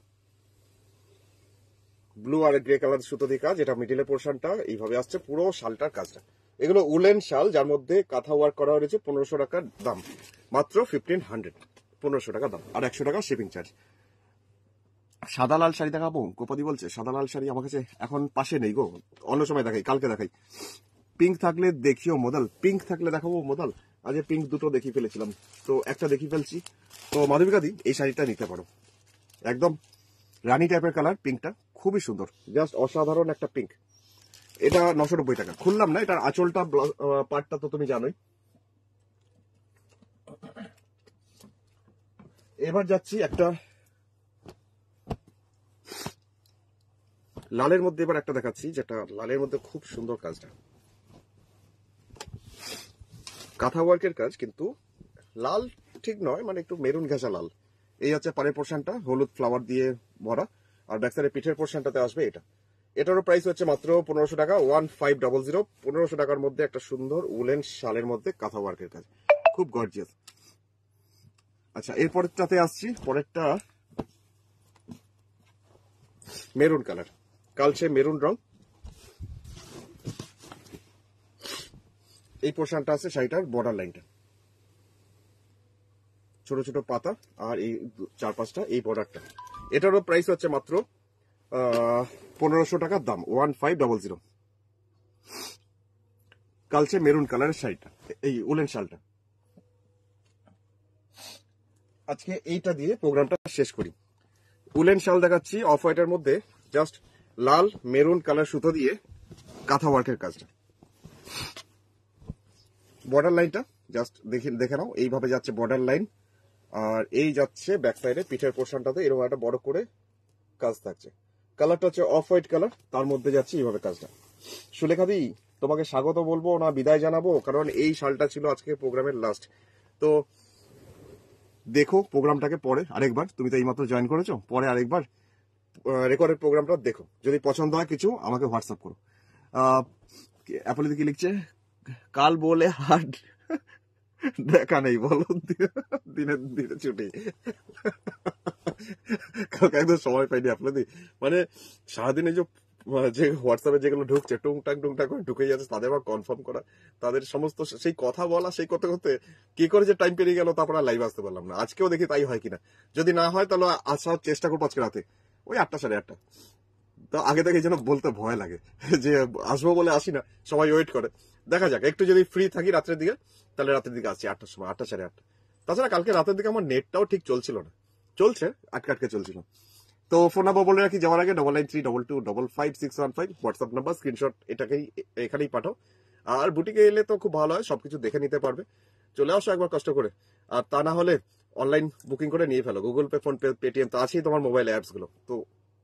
ব্লু আর গ্রে কালার সুতো দিয়ে কাজ এটা মিডিলে পোর্শনটা এইভাবে আসছে পুরো শালটার কাজটা এগুলো উলেন শাল যার মধ্যে কাঁথা ওয়ার্ক করা হয়েছে পনেরোশো টাকার দাম মাত্র ফিফটিন হান্ড্রেড পনেরোশো টাকা দাম আর একশো টাকা শিপিং চার্জ সাদা লাল শাড়ি দেখাবো গোপাদি বলছে সাদা লাল শাড়ি আমার কাছে এখন পাশে নেই গো অন্য সময় দেখাই কালকে দেখাই পিঙ্ক থাকলে দেখিও মোদাল পিঙ্ক থাকলে দেখাবো মোদাল আজ পিঙ্ক দুটো দেখি ফেলেছিলাম তো একটা দেখি ফেলছি তো দি এই শাড়িটা নিতে পারো একদম রানি টাইপের কালার পিঙ্কটা খুবই সুন্দর জাস্ট অসাধারণ একটা পিঙ্ক এটা নশো নব্বই টাকা খুললাম না এটার আঁচলটা পার্টটা তো তুমি জানোই এবার যাচ্ছি একটা লালের মধ্যে এবার একটা দেখাচ্ছি যেটা লালের মধ্যে খুব সুন্দর কাজটা কাঁথা ওয়ার্কের কাজ কিন্তু লাল ঠিক নয় মানে একটু মেরুন ঘেঁচা লাল এই হচ্ছে পাড়ের পোর্শনটা হলুদ ফ্লাওয়ার দিয়ে ভরা আর ব্যাক পিঠের পোর্শনটাতে আসবে এটা এটারও প্রাইস হচ্ছে মাত্র পনেরোশো টাকা ওয়ান ফাইভ ডাবল জিরো পনেরোশো টাকার মধ্যে একটা সুন্দর উলেন শালের মধ্যে কাঁথা ওয়ার্কের কাজ খুব গর্জিয়াস আচ্ছা পরেরটাতে আসছি পরেরটা মেরুন কালার কালচে মেরুন রং এই পোর্শনটা আছে শাড়িটার বর্ডার লাইনটা ছোট ছোট পাতা আর এই চার পাঁচটা এই বর্ডারটা এটারও প্রাইস হচ্ছে মাত্র পনেরোশো টাকার দাম ওয়ান ফাইভ ডবল জিরো কালচে মেরুন কালারের শাড়িটা এই উলেন শালটা আজকে এইটা দিয়ে প্রোগ্রামটা শেষ করি উলেন শাল দেখাচ্ছি অফ হোয়াইটের মধ্যে জাস্ট লাল মেরুন কালার সুতো দিয়ে কাঁথা ওয়ার্কের কাজটা বর্ডার লাইনটা জাস্ট দেখে দেখে নাও এইভাবে যাচ্ছে বর্ডার লাইন আর এই যাচ্ছে ব্যাক সাইডে পিঠের পোর্শনটাতে এরকম একটা বড় করে কাজ থাকছে কালারটা হচ্ছে অফ হোয়াইট কালার তার মধ্যে যাচ্ছে এইভাবে কাজটা সুলেখাদি তোমাকে স্বাগত বলবো না বিদায় জানাবো কারণ এই শালটা ছিল আজকে প্রোগ্রামের লাস্ট তো দেখো প্রোগ্রামটাকে পরে আরেকবার তুমি তো এইমাত্র জয়েন করেছো পরে আরেকবার রেকর্ডের প্রোগ্রামটা দেখো যদি পছন্দ হয় কিছু আমাকে হোয়াটসঅ্যাপ করো অ্যাপলে কি লিখছে কাল বলে হাট দেখা নেই বলো দিনের দিনে ছুটি একদম সময় পাইনি আপনাদের মানে সারাদিনে যে মানে যে হোয়াটসঅ্যাপে যেগুলো ঢুকছে টুংটাক টুংটাক করে ঢুকে যাচ্ছে তাদের আবার কনফার্ম করা তাদের সমস্ত সেই কথা বলা সেই কথা করতে কি করে যে টাইম পেরিয়ে গেল তারপর লাইভ আসতে পারলাম না আজকেও দেখি তাই হয় কিনা যদি না হয় তাহলে আসার চেষ্টা করবো আজকে রাতে ওই আটটা সাড়ে আটটা তো আগে থেকে যেন বলতে ভয় লাগে যে আসবো বলে আসি না সবাই ওয়েট করে দেখা যাক একটু যদি ফ্রি থাকি রাত্রের দিকে তাহলে রাতের দিকে আসছি আটটার সময় আটটা সাড়ে আটটা তাছাড়া কালকে রাতের দিকে আমার নেটটাও ঠিক চলছিল না চলছে আটকে আটকে চলছিল তো ফোন নাম্বার বলে রাখি যাওয়ার আগে double nine three double two double five six one five WhatsApp number screenshot এটাকেই এখানেই পাঠাও আর বুটিকে এলে তো খুব ভালো হয় সবকিছু দেখে নিতে পারবে চলে আসো একবার কষ্ট করে আর তা না হলে অনলাইন বুকিং করে নিয়ে ফেলো Google Pay PhonePe Paytm তো আছেই তোমার মোবাইল অ্যাপস গুলো তো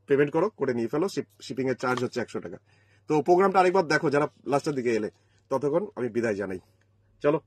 পেমেন্ট করো করে নিয়ে ফেলো শিপিং এর চার্জ হচ্ছে একশো টাকা তো প্রোগ্রামটা আরেকবার দেখো যারা লাস্টের দিকে এলে ততক্ষণ আমি বিদায় জানাই চলো